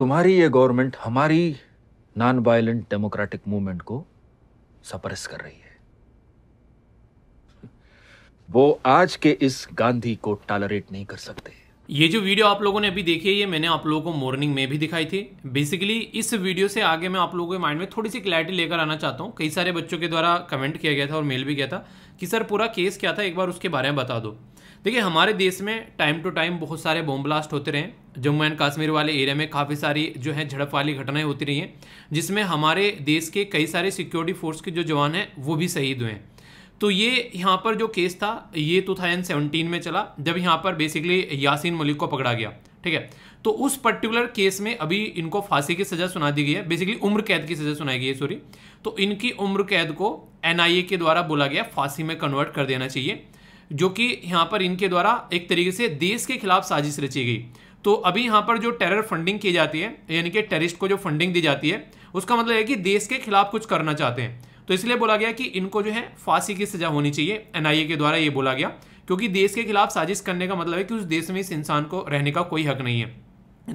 तुम्हारी ये गवर्नमेंट हमारी नॉन वायलेंट डेमोक्रेटिक मूवमेंट को सप्रेस कर रही है वो आज के इस गांधी को टॉलरेट नहीं कर सकते ये जो वीडियो आप लोगों ने अभी देखी है ये मैंने आप लोगों को मॉर्निंग में भी दिखाई थी बेसिकली इस वीडियो से आगे मैं आप लोगों के माइंड में थोड़ी सी क्लैरिटी लेकर आना चाहता हूँ कई सारे बच्चों के द्वारा कमेंट किया गया था और मेल भी किया था कि सर पूरा केस क्या था एक बार उसके बारे में बता दो देखिए हमारे देश में टाइम टू टाइम बहुत सारे बॉम्ब ब्लास्ट होते रहे जम्मू एंड कश्मीर वाले एरिया में काफ़ी सारी जो है झड़प वाली घटनाएं होती रही हैं जिसमें हमारे देश के कई सारे सिक्योरिटी फोर्स के जो जवान हैं वो भी शहीद हुए हैं तो ये यहाँ पर जो केस था ये 2017 तो में चला जब यहाँ पर बेसिकली यासिन मलिक को पकड़ा गया ठीक है तो उस पर्टिकुलर केस में अभी इनको फांसी की सज़ा सुना दी गई है बेसिकली उम्र कैद की सज़ा सुनाई गई है सॉरी तो इनकी उम्र कैद को एनआईए के द्वारा बोला गया फांसी में कन्वर्ट कर देना चाहिए जो कि यहाँ पर इनके द्वारा एक तरीके से देश के खिलाफ साजिश रची गई तो अभी यहाँ पर जो टेरर फंडिंग की जाती है यानी कि टेररिस्ट को जो फंडिंग दी जाती है उसका मतलब है कि देश के खिलाफ कुछ करना चाहते हैं तो इसलिए बोला गया कि इनको जो है फांसी की सजा होनी चाहिए एनआईए के द्वारा ये बोला गया क्योंकि देश के खिलाफ साजिश करने का मतलब है कि उस देश में इस इंसान को रहने का कोई हक नहीं है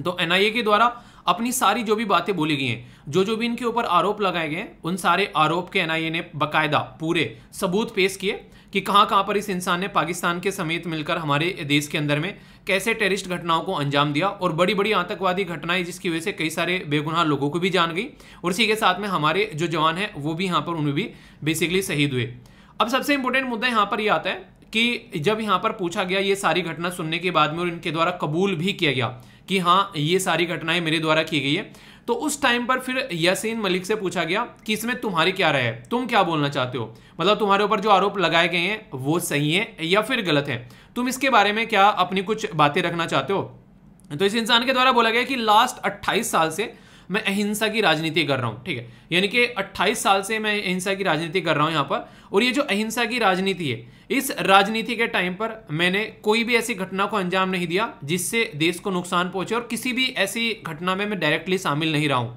तो एनआईए के द्वारा अपनी सारी जो भी बातें बोली गई हैं जो जो भी इनके ऊपर आरोप लगाए गए उन सारे आरोप के एनआईए ने बकायदा पूरे सबूत पेश किए कि कहाँ कहाँ पर इस इंसान ने पाकिस्तान के समेत मिलकर हमारे देश के अंदर में कैसे टेररिस्ट घटनाओं को अंजाम दिया और बड़ी बड़ी आतंकवादी घटनाएं जिसकी वजह से कई सारे बेगुनाह लोगों को भी जान गई और इसी के साथ में हमारे जो जवान हैं वो भी यहाँ पर उन्हें भी बेसिकली शहीद हुए अब सबसे इंपॉर्टेंट मुद्दा यहाँ पर यह आता है कि जब यहाँ पर पूछा गया ये सारी घटना सुनने के बाद में और इनके द्वारा कबूल भी किया गया कि हाँ ये सारी घटनाएं मेरे द्वारा की गई है तो उस टाइम पर फिर यसीन मलिक से पूछा गया कि इसमें तुम्हारी क्या राय है तुम क्या बोलना चाहते हो मतलब तुम्हारे ऊपर जो आरोप लगाए गए हैं वो सही है या फिर गलत है तुम इसके बारे में क्या अपनी कुछ बातें रखना चाहते हो तो इस इंसान के द्वारा बोला गया कि लास्ट अट्ठाईस साल से मैं अहिंसा की राजनीति कर रहा हूँ ठीक है यानी कि 28 साल से मैं अहिंसा की राजनीति कर रहा हूँ यहाँ पर और ये जो अहिंसा की राजनीति है इस राजनीति के टाइम पर मैंने कोई भी ऐसी घटना को अंजाम नहीं दिया जिससे देश को नुकसान पहुंचे और किसी भी ऐसी घटना में मैं डायरेक्टली शामिल नहीं रहा हूं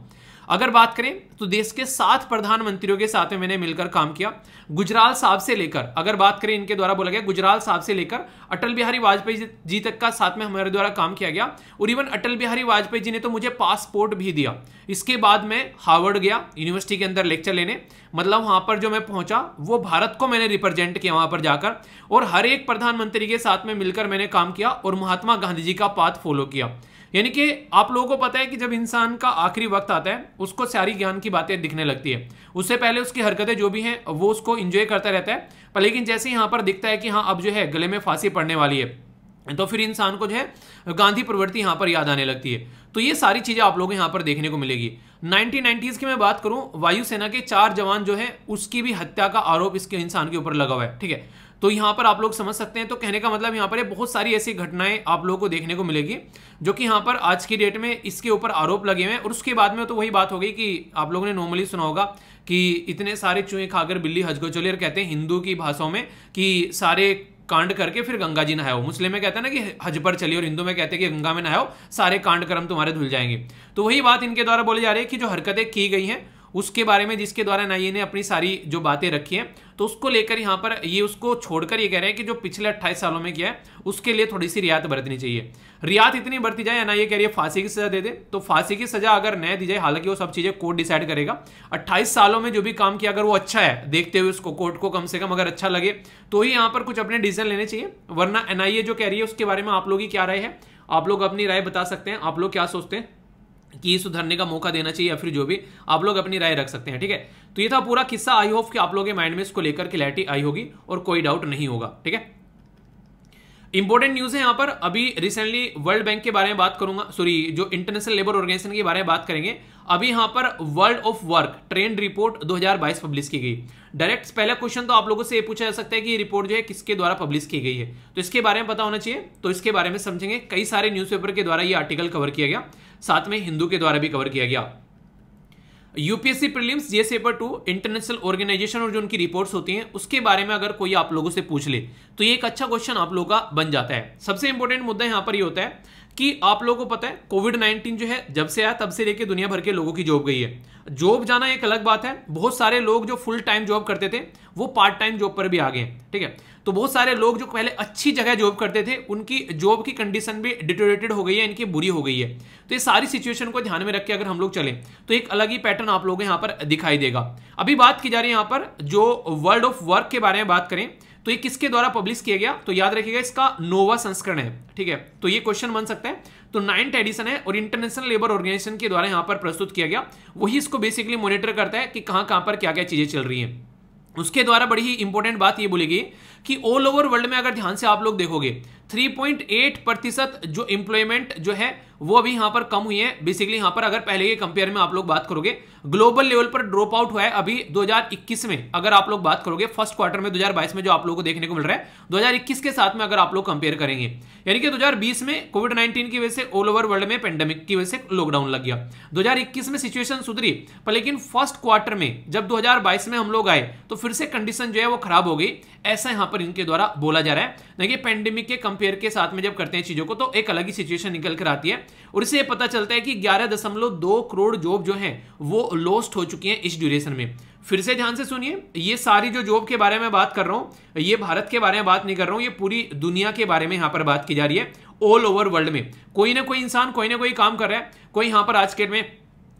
अगर बात करें तो देश के सात प्रधानमंत्रियों के साथ में मैंने मिलकर काम किया गुजराल साहब से लेकर अगर बात करें इनके द्वारा बोला गया गुजराल साहब से लेकर अटल बिहारी वाजपेयी जी तक का साथ में हमारे द्वारा काम किया गया और इवन अटल बिहारी वाजपेयी जी ने तो मुझे पासपोर्ट भी दिया इसके बाद मैं हार्वर्ड गया यूनिवर्सिटी के अंदर लेक्चर लेने मतलब वहां पर जो मैं पहुंचा वो भारत को मैंने रिप्रेजेंट किया वहां पर जाकर और हर एक प्रधानमंत्री के साथ में मिलकर मैंने काम किया और महात्मा गांधी जी का पाथ फॉलो किया यानी कि आप लोगों को पता है कि जब इंसान का आखिरी वक्त आता है उसको सारी ज्ञान की बातें दिखने लगती है उससे पहले उसकी हरकतें जो भी हैं वो उसको इंजॉय करता रहता है पर लेकिन जैसे यहाँ पर दिखता है कि हाँ अब जो है गले में फांसी पड़ने वाली है तो फिर इंसान को जो है गांधी प्रवृत्ति यहाँ पर याद आने लगती है तो ये सारी चीज़ें आप लोगों को यहाँ पर देखने को मिलेगी 1990s की मैं बात करूं वायुसेना के चार जवान जो है उसकी भी हत्या का आरोप इसके इंसान के ऊपर लगा हुआ है ठीक है तो यहाँ पर आप लोग समझ सकते हैं तो कहने का मतलब यहाँ पर ये बहुत सारी ऐसी घटनाएं आप लोगों को देखने को मिलेगी जो कि यहाँ पर आज की डेट में इसके ऊपर आरोप लगे हुए हैं और उसके बाद में तो वही बात हो गई कि आप लोगों ने नॉर्मली सुना होगा कि इतने सारे चूहे खाकर बिल्ली हज को चले और कहते हैं हिंदू की भाषाओं में कि सारे कांड करके फिर गंगा जी नहाओ मुस्लिम में कहते हैं ना कि हज पर चलिए और हिंदू में कहते हैं कि गंगा में नहाओ सारे कांड कर्म तुम्हारे धुल जाएंगे तो वही बात इनके द्वारा बोली जा रही है कि जो हरकतें की गई हैं उसके बारे में जिसके द्वारा नाइए ने अपनी सारी जो बातें रखी हैं तो उसको लेकर यहाँ पर ये उसको छोड़कर ये कह रहे हैं कि जो पिछले अट्ठाईस सालों में किया है उसके लिए थोड़ी सी रियायत बरतनी चाहिए रियायत इतनी बरती जाए एनआईए कह रही है फांसी की सजा दे दे तो फांसी की सजा अगर न दी जाए हालांकि वो सब चीज़ें कोर्ट डिसाइड करेगा अट्ठाईस सालों में जो भी काम किया अगर वो अच्छा है देखते हुए उसको कोर्ट को कम से कम अगर अच्छा लगे तो ही यहाँ पर कुछ अपने डिसीजन लेने चाहिए वरना एनआईए जो कह रही है उसके बारे में आप लोग ही क्या राय है आप लोग अपनी राय बता सकते हैं आप लोग क्या सोचते हैं कि सुधरने का मौका देना चाहिए या फिर जो भी आप लोग अपनी राय रख सकते हैं ठीक है तो ये था पूरा किस्सा आई होप कि आप लोगों के माइंड में इसको लेकर क्लैरिटी आई होगी और कोई डाउट नहीं होगा ठीक है इंपॉर्टेंट न्यूज है यहां पर अभी रिसेंटली वर्ल्ड बैंक के बारे में बात करूंगा सॉरी जो इंटरनेशनल लेबर ऑर्गेनाइजेशन के बारे में बात करेंगे अभी यहां पर world of work trend report 2022 publish की गई डायरेक्ट पहला क्वेश्चन तो आप लोगों से ये पूछा जा सकता है कि ये रिपोर्ट जो है किसके द्वारा पब्लिश की गई है तो इसके बारे में पता होना चाहिए तो इसके बारे में समझेंगे कई सारे न्यूज के द्वारा ये आर्टिकल कवर किया गया साथ में हिंदू के द्वारा भी कवर किया गया यूपीएससी प्रीलिम्स जे सेबर टू इंटरनेशनल ऑर्गेनाइजेशन और जो उनकी रिपोर्ट्स होती हैं उसके बारे में अगर कोई आप लोगों से पूछ ले तो ये एक अच्छा क्वेश्चन आप लोगों का बन जाता है सबसे इंपॉर्टेंट मुद्दा यहाँ पर ये होता है कि आप लोगों को पता है कोविड नाइन्टीन जो है जब से आया तब से लेके दुनिया भर के लोगों की जॉब गई है जॉब जाना एक अलग बात है बहुत सारे लोग जो फुल टाइम जॉब करते थे वो पार्ट टाइम जॉब पर भी आ गए ठीक है तो बहुत सारे लोग जो पहले अच्छी जगह जॉब करते थे उनकी जॉब की कंडीशन भी डिटोरेटेड हो गई है इनकी बुरी हो गई है तो ये सारी सिचुएशन को ध्यान में रख के अगर हम लोग चलें तो एक अलग ही पैटर्न आप लोगों को यहाँ पर दिखाई देगा अभी बात की जा रही है यहाँ पर जो वर्ल्ड ऑफ वर्क के बारे में बात करें तो ये किसके द्वारा पब्लिश किया गया तो याद रखिएगा इसका नोवा संस्करण है ठीक है तो ये क्वेश्चन बन सकता है तो नाइन्थ एडिशन है और इंटरनेशनल लेबर ऑर्गेनाइजेशन के द्वारा यहां पर प्रस्तुत किया गया वही इसको बेसिकली मॉनिटर करता है कि कहां कहां पर क्या क्या चीज़ें चल रही है उसके द्वारा बड़ी ही इंपॉर्टेंट बात ये बोलेगी कि ऑल ओवर वर्ल्ड में अगर ध्यान से आप लोग देखोगे 3.8 प्रतिशत जो इंप्लॉयमेंट जो है वो अभी यहां पर कम हुई है बेसिकली यहां पर अगर पहले के कंपेयर में आप लोग बात करोगे ग्लोबल लेवल पर ड्रॉप आउट हुआ है अभी 2021 में अगर आप लोग बात करोगे फर्स्ट क्वार्टर में 2022 में जो आप लोगों को देखने को मिल रहा है 2021 के साथ में अगर आप लोग कंपेयर करेंगे यानी कि 2020 में कोविड 19 की वजह से ऑल ओवर वर्ल्ड में पेंडेमिक की वजह से लॉकडाउन लग गया 2021 में सिचुएशन सुधरी पर लेकिन फर्स्ट क्वार्टर में जब 2022 में हम लोग आए तो फिर से कंडीशन जो है वो खराब हो गई ऐसा यहां पर इनके द्वारा बोला जा रहा है कि पेंडेमिक के कंपेयर के साथ में जब करते हैं चीजों को तो एक अलग ही सिचुएशन निकल कर आती है और इससे पता चलता है कि ग्यारह करोड़ जॉब जो है वो लॉस्ट हो चुकी हैं इस ड्यूरेशन में फिर से ध्यान से सुनिए ये सारी जो जॉब के बारे में बात कर रहा हूँ ये भारत के बारे में बात नहीं कर रहा हूँ ये पूरी दुनिया के बारे में यहाँ पर बात की जा रही है ऑल ओवर वर्ल्ड में कोई ना कोई इंसान कोई ना कोई काम कर रहा है कोई यहाँ पर आज के में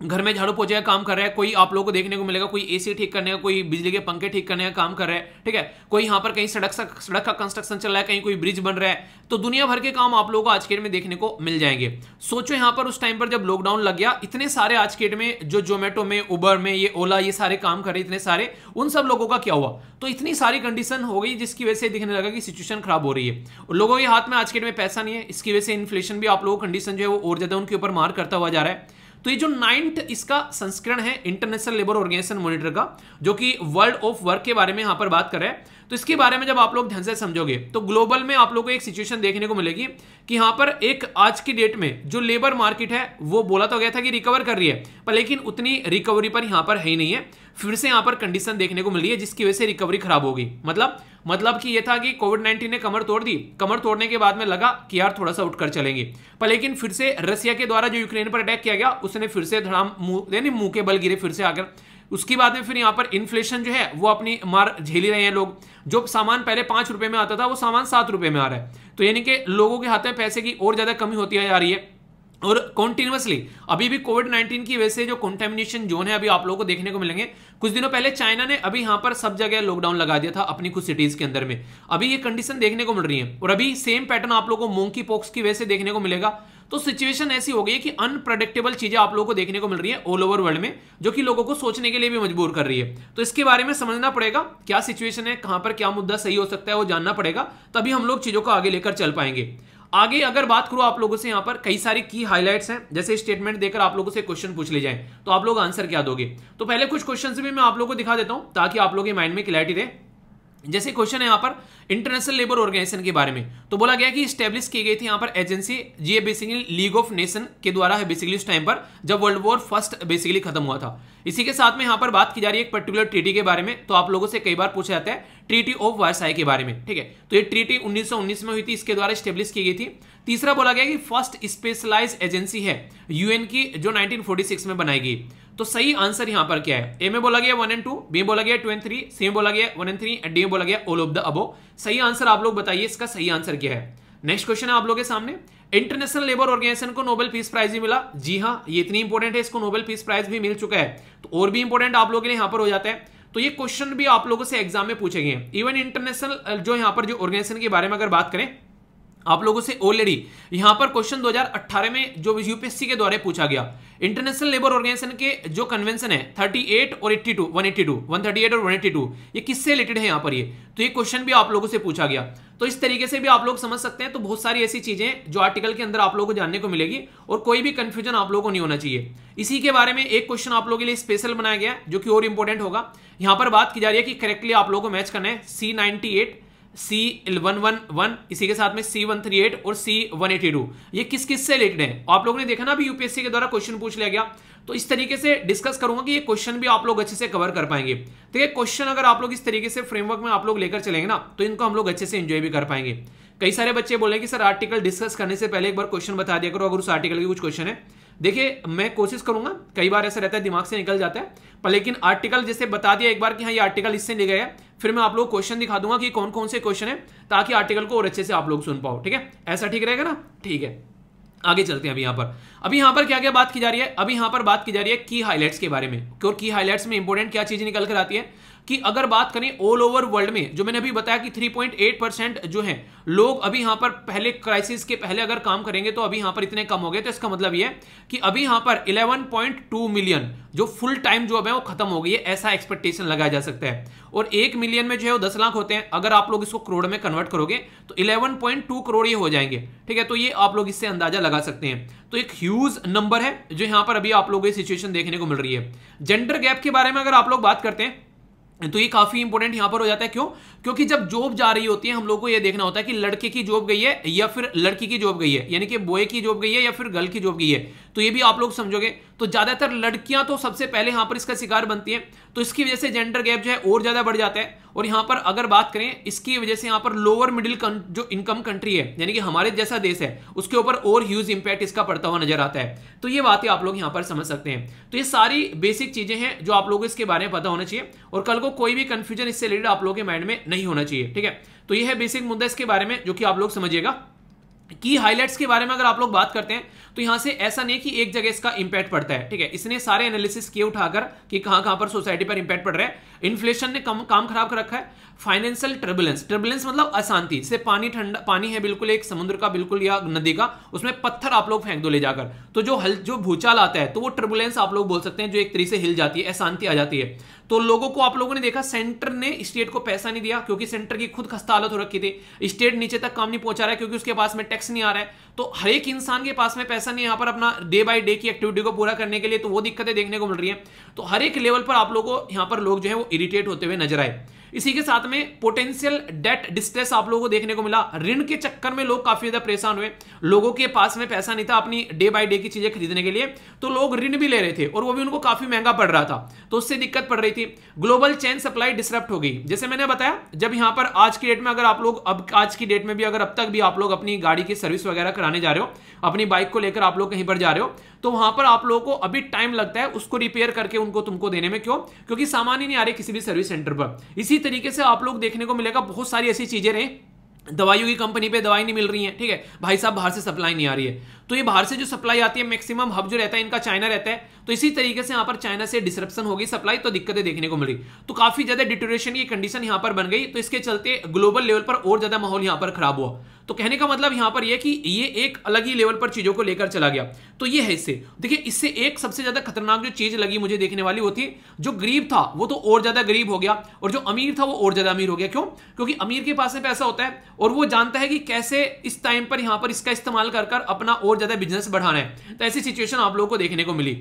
घर में झाड़ू पोछे का काम कर रहा है कोई आप लोगों को देखने को मिलेगा कोई एसी ठीक करने का कोई बिजली के पंखे ठीक करने का काम कर रहा है ठीक है कोई यहाँ पर कहीं सड़क सा, सड़क का कंस्ट्रक्शन चल रहा है कहीं कोई ब्रिज बन रहा है तो दुनिया भर के काम आप लोगों को आज के डेट में देखने को मिल जाएंगे सोचो यहाँ पर उस टाइम पर जब लॉकडाउन लग गया इतने सारे आज के डेट में जो जोमेटो में उबर में ये ओला ये सारे काम कर रहे इतने सारे उन सब लोगों का क्या हुआ तो इतनी सारी कंडीशन हो गई जिसकी वजह से दिखने लगा कि सिचुएशन खराब हो रही है लोगों के हाथ में आज के डेट में पैसा नहीं है इसकी वजह से इन्फ्लेशन भी आप लोगों को कंडीशन जो है वो और ज़्यादा उनके ऊपर मार करता हुआ जा रहा है तो ये जो नाइन्थ इसका संस्करण है इंटरनेशनल लेबर ऑर्गेनाइजेशन मॉनिटर का जो कि वर्ल्ड ऑफ वर्क के बारे में यहां पर बात कर रहे हैं तो इसके बारे में जब आप लोग ध्यान से समझोगे तो ग्लोबल में आप लोगों को एक सिचुएशन देखने को मिलेगी कि यहां पर एक आज की डेट में जो लेबर मार्केट है वो बोला तो गया था कि रिकवर कर रही है पर लेकिन उतनी रिकवरी पर यहां पर है ही नहीं है फिर से यहां पर कंडीशन देखने को मिली है जिसकी वजह से रिकवरी खराब होगी मतलब मतलब कि यह था कि कोविड नाइन्टीन ने कमर तोड़ दी कमर तोड़ने के बाद में लगा कि यार थोड़ा सा उठकर चलेंगे पर लेकिन फिर से रसिया के द्वारा जो यूक्रेन पर अटैक किया गया उसने फिर से धड़ाम मुंह के बल गिरे फिर से आकर उसके बाद में फिर यहाँ पर इन्फ्लेशन जो है वो अपनी मार झेली रहे हैं लोग जो सामान पहले पाँच रुपये में आता था वो सामान सात रुपये में आ रहा है तो यानी कि लोगों के हाथ में पैसे की और ज़्यादा कमी होती जा रही है और कॉन्टिन्यूसली अभी भी कोविड 19 की वजह से जो कॉन्टेमिनेशन जोन है अभी आप लोगों को देखने को मिलेंगे कुछ दिनों पहले चाइना ने अभी यहां पर सब जगह लॉकडाउन लगा दिया था अपनी कुछ सिटीज के अंदर में अभी ये कंडीशन देखने को मिल रही है और अभी सेम पैटर्न आप लोगों को मोंकी पॉक्स की वजह से देखने को मिलेगा तो सिचुएशन ऐसी हो गई है कि अनप्रडिक्टेबल चीजें आप लोगों को देखने को मिल रही है ऑल ओवर वर्ल्ड में जो कि लोगों को सोचने के लिए भी मजबूर कर रही है तो इसके बारे में समझना पड़ेगा क्या सिचुएशन है कहां पर क्या मुद्दा सही हो सकता है वो जानना पड़ेगा तभी हम लोग चीजों को आगे लेकर चल पाएंगे आगे अगर बात करूं आप लोगों से यहां पर कई सारी की हाईलाइट हैं जैसे स्टेटमेंट देकर आप लोगों से क्वेश्चन पूछ ले जाए तो आप लोग आंसर क्या दोगे तो पहले कुछ क्वेश्चन भी मैं आप लोगों को दिखा देता हूं ताकि आप लोगों के माइंड में क्लैरिटी रहे जैसे क्वेश्चन है यहाँ पर इंटरनेशनल लेबर ऑर्गेनाइजेशन के बारे में तो बोला गया कि स्टेब्लिश की गई थी यहाँ पर एजेंसी जी बेसिकली लीग ऑफ नेशन के द्वारा है बेसिकली उस टाइम पर जब वर्ल्ड वॉर फर्स्ट बेसिकली खत्म हुआ था इसी के साथ में यहाँ पर बात की जा रही है एक पर्टिकुलर ट्रीटी के बारे में तो आप लोगों से कई बार पूछा जाता है ट्रीटी ऑफ वायसाई के बारे में ठीक है तो ये ट्रीटी उन्नीस में हुई थी इसके द्वारा स्टेब्लिश की गई थी तीसरा बोला गया कि फर्स्ट स्पेशलाइज एजेंसी है यूएन की जो नाइनटीन में बनाई गई तो सही आंसर यहां पर क्या है ए में बोला गया वन एंड टू बी बोला गया टू एंड थ्री सी में बोला गया one and three and D में बोला गया ऑल ऑफ द अबो सही आंसर आप लोग बताइए इसका सही आंसर क्या है नेक्स्ट क्वेश्चन है आप लोगों के सामने इंटरनेशनल लेबर ऑर्गेनाइजेशन को नोबेल पीस प्राइज भी मिला जी हाँ ये इतनी इंपॉर्टेंट है इसको नोबेल पीस प्राइज भी मिल चुका है तो और भी इंपॉर्टेंट आप लोगों के लिए यहां पर हो जाता है तो ये क्वेश्चन भी आप लोगों से एग्जाम में पूछे गए इवन इंटरनेशनल जो यहाँ पर जो ऑर्गेनाइजेशन के बारे में अगर बात करें आप लोगों से ऑलरेडी यहां पर क्वेश्चन 2018 में जो यूपीएससी के द्वारा पूछा गया इंटरनेशनल लेबर ऑर्गेनाइजेशन के जो कन्वेंशन है 38 और 82 182 138 और 182 ये किससे रिलेटेड है यहां पर ये तो ये क्वेश्चन भी आप लोगों से पूछा गया तो इस तरीके से भी आप लोग समझ सकते हैं तो बहुत सारी ऐसी चीजें जो आर्टिकल के अंदर आप लोगों को जानने को मिलेगी और कोई भी कंफ्यूजन आप लोगों को नहीं होना चाहिए इसी के बारे में एक क्वेश्चन आप लोगों के लिए स्पेशल बनाया गया जो कि और इंपॉर्टेंट होगा यहां पर बात की जा रही है कि करेक्टली आप लोगों को मैच करना है C ninety C one one one इसी के साथ में सी वन थ्री एट और सी वन एटी टू ये किस किस से रिलेटेड है आप लोगों ने देखा ना अभी यूपीएससी के द्वारा क्वेश्चन पूछ लिया गया तो इस तरीके से डिस्कस करूंगा कि ये क्वेश्चन भी आप लोग अच्छे से कवर कर पाएंगे तो ये क्वेश्चन अगर आप लोग इस तरीके से फ्रेमवर्क में आप लोग लेकर चलेंगे ना तो इनको हम लोग अच्छे से इंजॉय भी कर पाएंगे कई सारे बच्चे बोले कि सर आर्टिकल डिस्कस करने से पहले एक बार क्वेश्चन बता दिया करो अगर उस आर्टिकल के कुछ क्वेश्चन है देखिए मैं कोशिश करूंगा कई बार ऐसा रहता है दिमाग से निकल जाता है पर लेकिन आर्टिकल जैसे बता दिया एक बार कि हाँ ये आर्टिकल इससे ले गया फिर मैं आप लोग क्वेश्चन दिखा दूंगा कि कौन कौन से क्वेश्चन है ताकि आर्टिकल को और अच्छे से आप लोग सुन पाओ ठीक है ऐसा ठीक रहेगा ना ठीक है आगे चलते हैं अभी यहां पर अभी यहाँ पर क्या क्या बात की जा रही है अभी यहाँ पर बात की जा रही है की हाईलाइट्स के बारे में और की हाईलाइट्स में इंपोर्टेंट क्या चीज़ निकल कर आती है कि अगर बात करें ऑल ओवर वर्ल्ड में जो मैंने अभी बताया कि 3.8 परसेंट जो है लोग अभी यहां पर पहले क्राइसिस के पहले अगर काम करेंगे तो अभी यहां पर इतने कम हो गए तो इसका मतलब यह कि अभी यहां पर 11.2 मिलियन जो फुल टाइम जॉब है वो खत्म हो गई है ऐसा एक्सपेक्टेशन लगाया जा सकता है और एक मिलियन में जो है वो दस लाख होते हैं अगर आप लोग इसको करोड़ में कन्वर्ट करोगे तो 11.2 करोड़ ये हो जाएंगे ठीक है तो ये आप लोग इससे अंदाजा लगा सकते हैं तो एक ह्यूज नंबर है जो यहां पर अभी आप लोगों की सिचुएशन देखने को मिल रही है जेंडर गैप के बारे में अगर आप लोग बात करते हैं तो ये काफ़ी इंपॉर्टेंट यहां पर हो जाता है क्यों क्योंकि जब जॉब जा रही होती है हम लोग को ये देखना होता है कि लड़के की जॉब गई है या फिर लड़की की जॉब गई है यानी कि बॉय की जॉब गई है या फिर गर्ल की जॉब गई है तो ये भी आप लोग समझोगे तो ज़्यादातर लड़कियां तो सबसे पहले यहां पर इसका शिकार बनती हैं तो इसकी वजह से जेंडर गैप जो है और ज़्यादा बढ़ जाता है और यहां पर अगर बात करें इसकी वजह से यहां पर लोअर मिडिल जो इनकम कंट्री है यानी कि हमारे जैसा देश है उसके ऊपर और ह्यूज इंपैक्ट इसका पड़ता हुआ नजर आता है तो ये बातें आप लोग यहाँ पर समझ सकते हैं तो ये सारी बेसिक चीज़ें हैं जो आप लोगों को इसके बारे में पता होना चाहिए और कल को कोई भी कंफ्यूजन इससे रिलेटेड आप लोगों के माइंड में नहीं होना चाहिए ठीक है तो ये है बेसिक मुद्दा इसके बारे में जो कि आप लोग समझिएगा की हाइलाइट्स के बारे में अगर आप लोग बात करते हैं तो यहां से ऐसा नहीं कि एक जगह इसका इंपैक्ट पड़ता है ठीक है इसने सारे एनालिसिस किए उठाकर कि कहां कहां पर सोसाइटी पर इंपैक्ट पड़ रहा है इन्फ्लेशन ने कम, काम खराब कर रखा है फाइनेंशियल टर्बुलेंस टर्बुलेंस मतलब अशांति से पानी ठंडा पानी है बिल्कुल एक समुद्र का बिल्कुल या नदी का उसमें पत्थर आप लोग फेंक दो ले जाकर तो जो हल जो भूचाल आता है तो वो टर्बुलेंस आप लोग बोल सकते हैं जो एक तरीके से हिल जाती है अशांति आ जाती है तो लोगों को आप लोगों ने देखा सेंटर ने स्टेट को पैसा नहीं दिया क्योंकि सेंटर की खुद खस्ता हालत हो रखी थी स्टेट नीचे तक काम नहीं पहुंचा रहा है क्योंकि उसके पास में टैक्स नहीं आ रहा है तो हर एक इंसान के पास में पैसा नहीं यहाँ पर अपना डे बाई डे की एक्टिविटी को पूरा करने के लिए तो वो दिक्कतें देखने को मिल रही है तो हर एक लेवल पर आप लोगों को यहाँ पर लोग जो है वो इरिटेट होते हुए नजर आए इसी के साथ में पोटेंशियल डेट डिस्ट्रेस आप लोगों को देखने को मिला ऋण के चक्कर में लोग काफी ज्यादा परेशान हुए लोगों के पास में पैसा नहीं था अपनी डे बाई डे की चीजें खरीदने के लिए तो लोग ऋण भी ले रहे थे और वो भी उनको काफी महंगा पड़ रहा था तो उससे दिक्कत पड़ रही थी ग्लोबल चेन सप्लाई डिस्टर्ब हो गई जैसे मैंने बताया जब यहां पर आज की डेट में अगर आप लोग अब आज की डेट में भी अगर अब तक भी आप लोग अपनी गाड़ी की सर्विस वगैरह कराने जा रहे हो अपनी बाइक को लेकर आप लोग कहीं पर जा रहे हो तो वहां पर आप लोगों को अभी टाइम लगता है उसको रिपेयर करके उनको तुमको देने में क्यों क्योंकि सामान ही नहीं आ रही किसी भी सर्विस सेंटर पर इसी तरीके से आप लोग देखने को मिलेगा बहुत सारी ऐसी चीजें रहे दवाइयों की कंपनी पे दवाई नहीं मिल रही है ठीक है भाई साहब बाहर से सप्लाई नहीं आ रही है तो ये बाहर से जो सप्लाई आती है मैक्सिमम हब जो रहता है इनका चाइना रहता है तो इसी तरीके से यहाँ पर चाइना से डिस्ट्रप्शन होगी सप्लाई तो दिक्कतें देखने को मिली तो काफी ज्यादा डिटोरेशन की कंडीशन यहाँ पर बन गई तो इसके चलते ग्लोबल लेवल पर और ज्यादा माहौल यहाँ पर खराब हुआ तो कहने का मतलब यहां पर यह कि ये एक अलग ही लेवल पर चीजों को लेकर चला गया तो ये है इससे देखिए इससे एक सबसे ज्यादा खतरनाक जो चीज लगी मुझे देखने वाली वो थी जो गरीब था वो तो और ज्यादा गरीब हो गया और जो अमीर था वो और ज्यादा अमीर हो गया क्यों क्योंकि अमीर के पास में पैसा होता है और वो जानता है कि कैसे इस टाइम पर यहां पर इसका इस्तेमाल कर, कर अपना और और ज़्यादा बिजनेस बढ़ाना है तो ऐसी सिचुएशन आप लोगों को देखने को मिली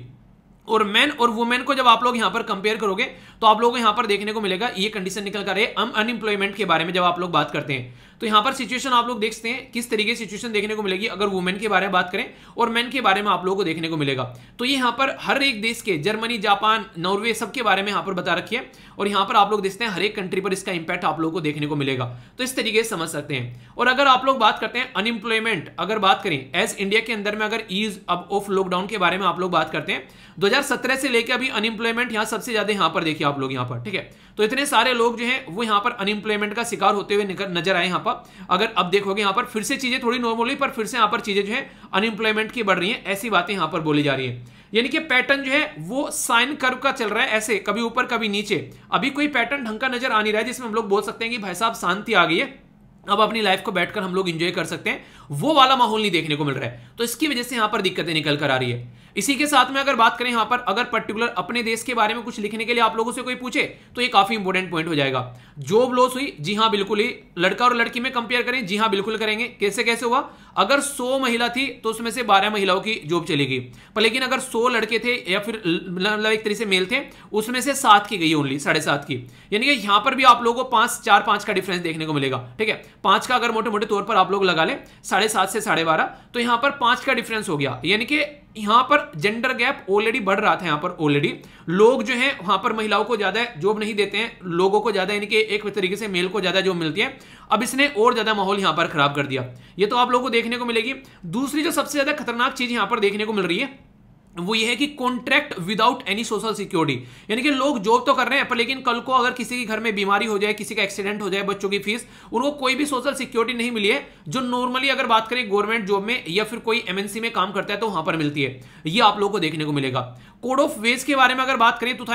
और मैन और वुमेन को जब आप लोग यहां पर कंपेयर करोगे तो आप लोगों को यहां पर देखने को मिलेगा ये कंडीशन निकल कर रहे अनएम्प्लॉयमेंट के बारे में जब आप लोग बात करते हैं तो यहां पर सिचुएशन आप लोग देखते हैं किस तरीके सिचुएशन देखने को मिलेगी अगर वुमेन के बारे में बात करें और मेन के बारे में आप लोगों को देखने को मिलेगा तो ये यहां पर हर एक देश के जर्मनी जापान नॉर्वे सबके बारे में यहां पर बता रखिए और यहां पर आप लोग देखते हैं हर एक कंट्री पर इसका इंपैक्ट आप लोगों को देखने को मिलेगा तो इस तरीके से समझ सकते हैं और अगर आप लोग बात करते हैं अनएम्प्लॉयमेंट अगर बात करें एज इंडिया के अंदर में अगर ईज अब ऑफ लॉकडाउन के बारे में आप लोग बात करते हैं दो से लेकर अभी अनएम्प्लॉयमेंट यहां सबसे ज्यादा यहां पर देखिए आप लोग यहां पर ठीक है तो इतने सारे लोग जो हैं वो यहाँ पर अनएम्प्लॉयमेंट का शिकार होते हुए नजर आए यहाँ पर अगर अब देखोगे यहाँ पर फिर से चीज़ें थोड़ी हुई पर फिर से यहाँ पर चीज़ें जो है अनएम्प्लॉयमेंट की बढ़ रही है ऐसी बातें यहाँ पर बोली जा रही है यानी कि पैटर्न जो है वो साइन कर्व का चल रहा है ऐसे कभी ऊपर कभी नीचे अभी कोई पैटर्न ढंग का नजर आ नहीं रहा है जिसमें हम लोग बोल सकते हैं कि भाई साहब शांति आ गई है अब अपनी लाइफ को बैठकर हम लोग एंजॉय कर सकते हैं वो वाला माहौल नहीं देखने को मिल रहा है तो इसकी वजह से यहां पर दिक्कतें निकल कर आ रही है इसी के साथ में अगर बात करें यहां पर अगर पर्टिकुलर अपने देश के बारे में कुछ लिखने के लिए आप लोगों से कोई पूछे तो ये काफी इंपोर्टेंट पॉइंट हो जाएगा जॉब लॉस हुई जी हाँ बिल्कुल ही लड़का और लड़की में कंपेयर करें जी हाँ बिल्कुल करेंगे कैसे कैसे हुआ अगर सो महिला थी तो उसमें से बारह महिलाओं की जॉब चली गई पर लेकिन अगर सौ लड़के थे या फिर मतलब एक तरीके से मेल थे उसमें से सात की गई ओनली साढ़े सात की यानी कि यहां पर भी आप लोगों को पांच चार पांच का डिफरेंस देखने को मिलेगा ठीक है पांच का अगर मोटे मोटे तौर पर आप लोग लगा ले साढ़े सात से साढ़े बारह तो यहां पर पांच का डिफरेंस हो गया यानी कि यहां पर जेंडर गैप ऑलरेडी बढ़ रहा था यहां पर ऑलरेडी लोग जो हैं वहां पर महिलाओं को ज़्यादा जॉब नहीं देते हैं लोगों को ज़्यादा यानी कि एक तरीके से मेल को ज़्यादा जॉब मिलती है अब इसने और ज़्यादा माहौल यहां पर ख़राब कर दिया ये तो आप लोगों को देखने को मिलेगी दूसरी जो सबसे ज़्यादा खतरनाक चीज़ यहां पर देखने को मिल रही है वो ये है कि contract without any social security यानी कि लोग जॉब तो कर रहे हैं पर लेकिन कल को अगर किसी के घर में बीमारी हो जाए किसी का एक्सीडेंट हो जाए बच्चों की फीस उनको कोई भी सोशल सिक्योरिटी नहीं मिली है जो नॉर्मली अगर बात करें गवर्नमेंट जॉब में या फिर कोई एमएनसी में काम करता है तो वहां पर मिलती है ये आप लोगों को देखने को मिलेगा कोड ऑफ वेज के बारे में अगर बात करें टू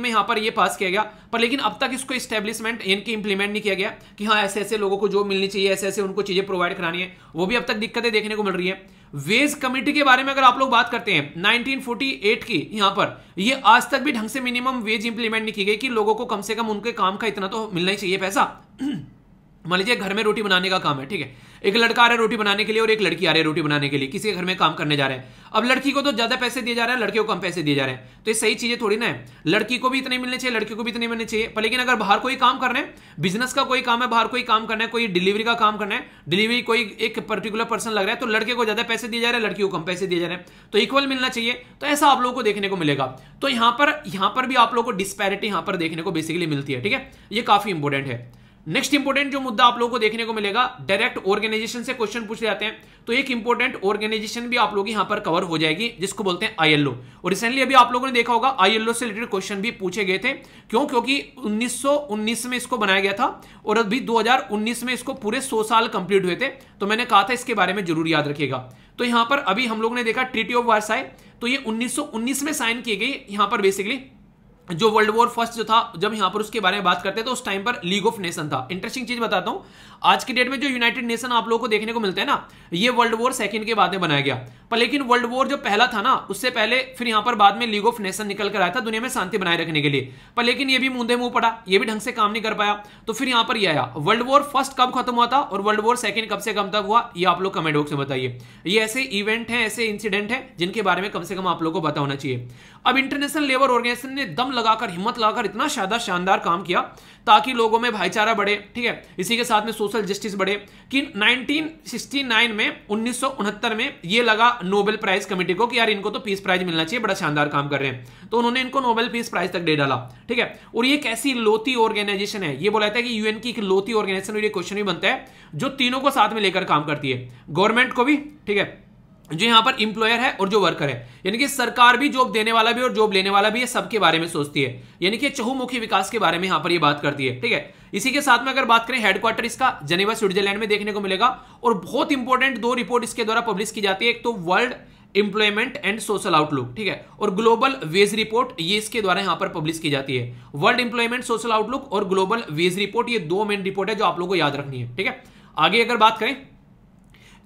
में यहां पर यह पास किया गया पर लेकिन अब तक इसको स्टेब्लिशमेंट इनकी इंप्लीमेंट नहीं किया गया कि हाँ ऐसे ऐसे लोगों को जॉब मिलनी चाहिए ऐसे ऐसे उनको चीजें प्रोवाइड करानी है वो भी अब तक दिक्कतें देखने को मिल रही है वेज कमिटी के बारे में अगर आप लोग बात करते हैं 1948 की यहां पर ये आज तक भी ढंग से मिनिमम वेज इंप्लीमेंट नहीं की गई कि लोगों को कम से कम उनके काम का इतना तो मिलना ही चाहिए पैसा मान लीजिए घर में रोटी बनाने का काम है ठीक है एक लड़का आ रहा है रोटी बनाने के लिए और एक लड़की आ रही है रोटी बनाने के लिए किसी के घर में काम करने जा रहे हैं अब लड़की को तो ज्यादा पैसे दिए जा रहे हैं लड़के को कम पैसे दिए जा रहे हैं तो ये सही चीजें थोड़ी ना है लड़की को भी इतने मिलने चाहिए लड़के को भी इतने मिलने चाहिए पर लेकिन अगर बाहर कोई काम रहे हैं बिजनेस का कोई काम है बाहर कोई काम करना है कोई डिलीवरी का काम करना है डिलीवरी कोई एक पर्टिकुलर पर्सन लग रहा है तो लड़के को ज्यादा पैसे दिए जा रहे हैं लड़की को कम पैसे दिए जा रहे हैं तो इक्वल मिलना चाहिए तो ऐसा आप लोगों को देखने को मिलेगा तो यहां पर यहां पर भी आप लोगों को डिस्पैरिटी यहां पर देखने को बेसिकली मिलती है ठीक है ये काफी इंपॉर्टेंट है नेक्स्ट इंपोर्टेंट जो मुद्दा आप लोगों को देखने को मिलेगा डायरेक्ट ऑर्गेनाइजेशन से क्वेश्चन पूछे जाते हैं तो एक इंपोर्टेंट ऑर्गेनाइजेशन भी आप लोग यहां पर कवर हो जाएगी जिसको बोलते हैं आईएलओ और रिसेंटली अभी आप लोगों ने देखा होगा आईएलओ से रिलेटेड क्वेश्चन भी पूछे गए थे क्यों क्योंकि उन्नीस में इसको बनाया गया था और अभी 2019 में इसको पूरे सौ साल कंप्लीट हुए थे तो मैंने कहा था इसके बारे में जरूर याद रखिएगा तो यहां पर अभी हम लोगों ने देखा ट्रीटी ऑफ वार्साई तो ये उन्नीस में साइन की गई यहां पर बेसिकली जो वर्ल्ड वॉर फर्स्ट जो था जब यहां पर उसके बारे में बात करते हैं तो उस टाइम पर लीग ऑफ नेशन था इंटरेस्टिंग चीज बताता हूं आज की डेट में जो यूनाइटेड नेशन आप लोगों को देखने को मिलते हैं ना ये वर्ल्ड वॉर सेकंड के बाद में बनाया गया पर लेकिन वर्ल्ड वॉर जो पहला था ना उससे पहले फिर यहां पर बाद में लीग ऑफ नेशन निकल कर आया था दुनिया में शांति बनाए रखने के लिए पर लेकिन ये भी मुंधे मुंह पड़ा ये भी ढंग से काम नहीं कर पाया तो फिर यहां पर यह आया वर्ल्ड वॉर फर्स्ट कब खत्म हुआ था और वर्ल्ड वॉर सेकंड कब से कम तक हुआ ये आप लोग कमेंट बॉक्स में बताइए ये ऐसे इवेंट है ऐसे इंसिडेंट है जिनके बारे में कम से कम आप लोग को पता होना चाहिए अब इंटरनेशनल लेबर ऑर्गेनाइजेशन ने दम लगाकर हिम्मत लगाकर इतना शानदार काम किया ताकि लोगों में भाईचारा बढ़े ठीक है इसी के साथ में सोशल जस्टिस बढ़े कि 1969 में उन्नीस में ये लगा नोबेल प्राइज कमेटी को कि यार इनको तो पीस प्राइज मिलना चाहिए बड़ा शानदार काम कर रहे हैं तो उन्होंने इनको नोबेल पीस प्राइज तक दे डाला ठीक है और ये कैसी लोती ऑर्गेनाइजेशन है ये बोला जाता है कि यूएन की एक लोती ऑर्गेनाइजेशन ये क्वेश्चन भी बनता है जो तीनों को साथ में लेकर काम करती है गवर्नमेंट को भी ठीक है जो यहाँ पर इंप्लॉयर है और जो वर्कर है यानी कि सरकार भी जॉब देने वाला भी और जॉब लेने वाला भी है सबके बारे में सोचती है यानी कि चहुमुखी विकास के बारे में यहाँ पर ये यह बात करती है ठीक है इसी के साथ में अगर बात करें हेडक्वार्टर इसका जनेवा स्विट्जरलैंड में देखने को मिलेगा और बहुत इंपॉर्टेंट दो रिपोर्ट इसके द्वारा पब्लिश की जाती है एक तो world employment and social outlook ठीक है और ग्लोबल वेज रिपोर्ट ये इसके द्वारा यहां पर पब्लिश की जाती है वर्ल्ड इंप्लॉयमेंट सोशल आउटलुक और ग्लोबल वेज रिपोर्ट ये दो मेन रिपोर्ट है जो आप लोगों को याद रखनी है ठीक है आगे अगर बात करें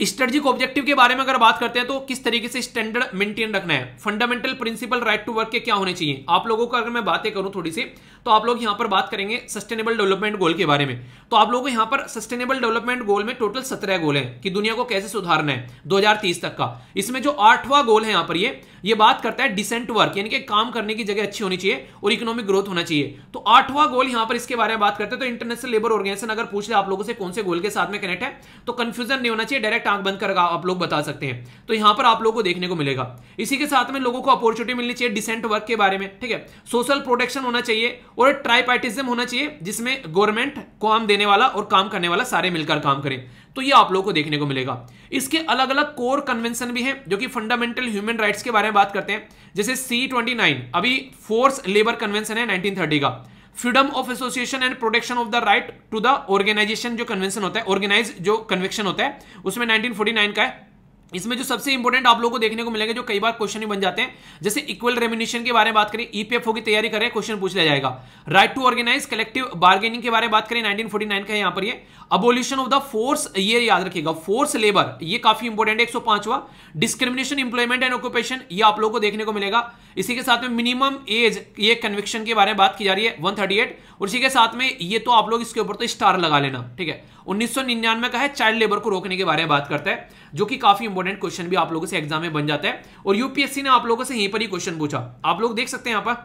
स्ट्रेटेजिक ऑब्जेक्टिव के बारे में अगर बात करते हैं तो किस तरीके से स्टैंडर्ड मेंटेन रखना है fundamental principle right to work के क्या होने चाहिए आप लोगों का अगर मैं बातें करूं थोड़ी सी तो आप लोग यहां पर बात करेंगे सस्टेनेबल डेवलपमेंट गोल के बारे में तो आप लोगों को यहां पर सस्टेनेबल डेवलपमेंट गोल में टोटल सत्रह गोल है कि दुनिया को कैसे सुधारना है दो तक का इसमें जो आठवां गोल है यहां पर ये ये बात करता है डिसेंट वर्क यानी कि काम करने की जगह अच्छी होनी चाहिए और इकोनॉमिक ग्रोथ होना चाहिए तो आठवां गोल यहां पर इसके बारे में बात करते हैं तो इंटरनेशनल लेबर ऑर्गेनाइजेशन अगर पूछ ले आप लोगों से कौन से गोल के साथ में कनेक्ट है तो कंफ्यूजन नहीं होना चाहिए डायरेक्ट डायरेक्ट आंख बंद कर आप लोग बता सकते हैं तो यहां पर आप लोगों को देखने को मिलेगा इसी के साथ में लोगों को अपॉर्चुनिटी मिलनी चाहिए डिसेंट वर्क के बारे में ठीक है सोशल प्रोटेक्शन होना चाहिए और ट्राइपार्टिज्म होना चाहिए जिसमें गवर्नमेंट काम देने वाला और काम करने वाला सारे मिलकर काम करें तो ये आप लोगों को देखने को मिलेगा इसके अलग अलग कोर कन्वेंशन भी हैं जो कि फंडामेंटल ह्यूमन राइट्स के बारे में बात करते हैं जैसे सी ट्वेंटी नाइन अभी फोर्स लेबर कन्वेंशन है 1930 का freedom of association and protection of the right to the organisation जो कन्वेंशन होता है ऑर्गेनाइज जो कन्वेक्शन होता है उसमें 1949 का है इसमें जो सबसे इंपॉर्टेंट आप लोगों को देखने को मिलेंगे जो कई बार क्वेश्चन भी बन जाते हैं जैसे इक्वल रेमिनेशन के बारे में बात करें ईपीएफओ e की तैयारी करें क्वेश्चन पूछ लिया जाएगा right to organise collective bargaining के बारे में बात करें 1949 का यहां पर ये अबोल्यूशन ऑफ द फोर्स ये याद रखिएगा फोर्स लेबर ये काफी इंपॉर्टेंट है एक डिस्क्रिमिनेशन इंप्लॉयमेंट एंड ऑक्यूपेशन ये आप लोगों को देखने को मिलेगा इसी के साथ में मिनिमम एज ये कन्विक्शन के बारे में बात की जा रही है वन और इसी के साथ में ये तो आप लोग इसके ऊपर तो स्टार लगा लेना ठीक है 1999 का है चाइल्ड लेबर को रोकने के बारे में बात करता है जो कि काफी इंपॉर्टेंट क्वेश्चन भी आप लोगों से एग्जाम में बन जाता है और यूपीएससी ने आप लोगों से यहीं पर ही क्वेश्चन पूछा आप लोग देख सकते हैं यहां पर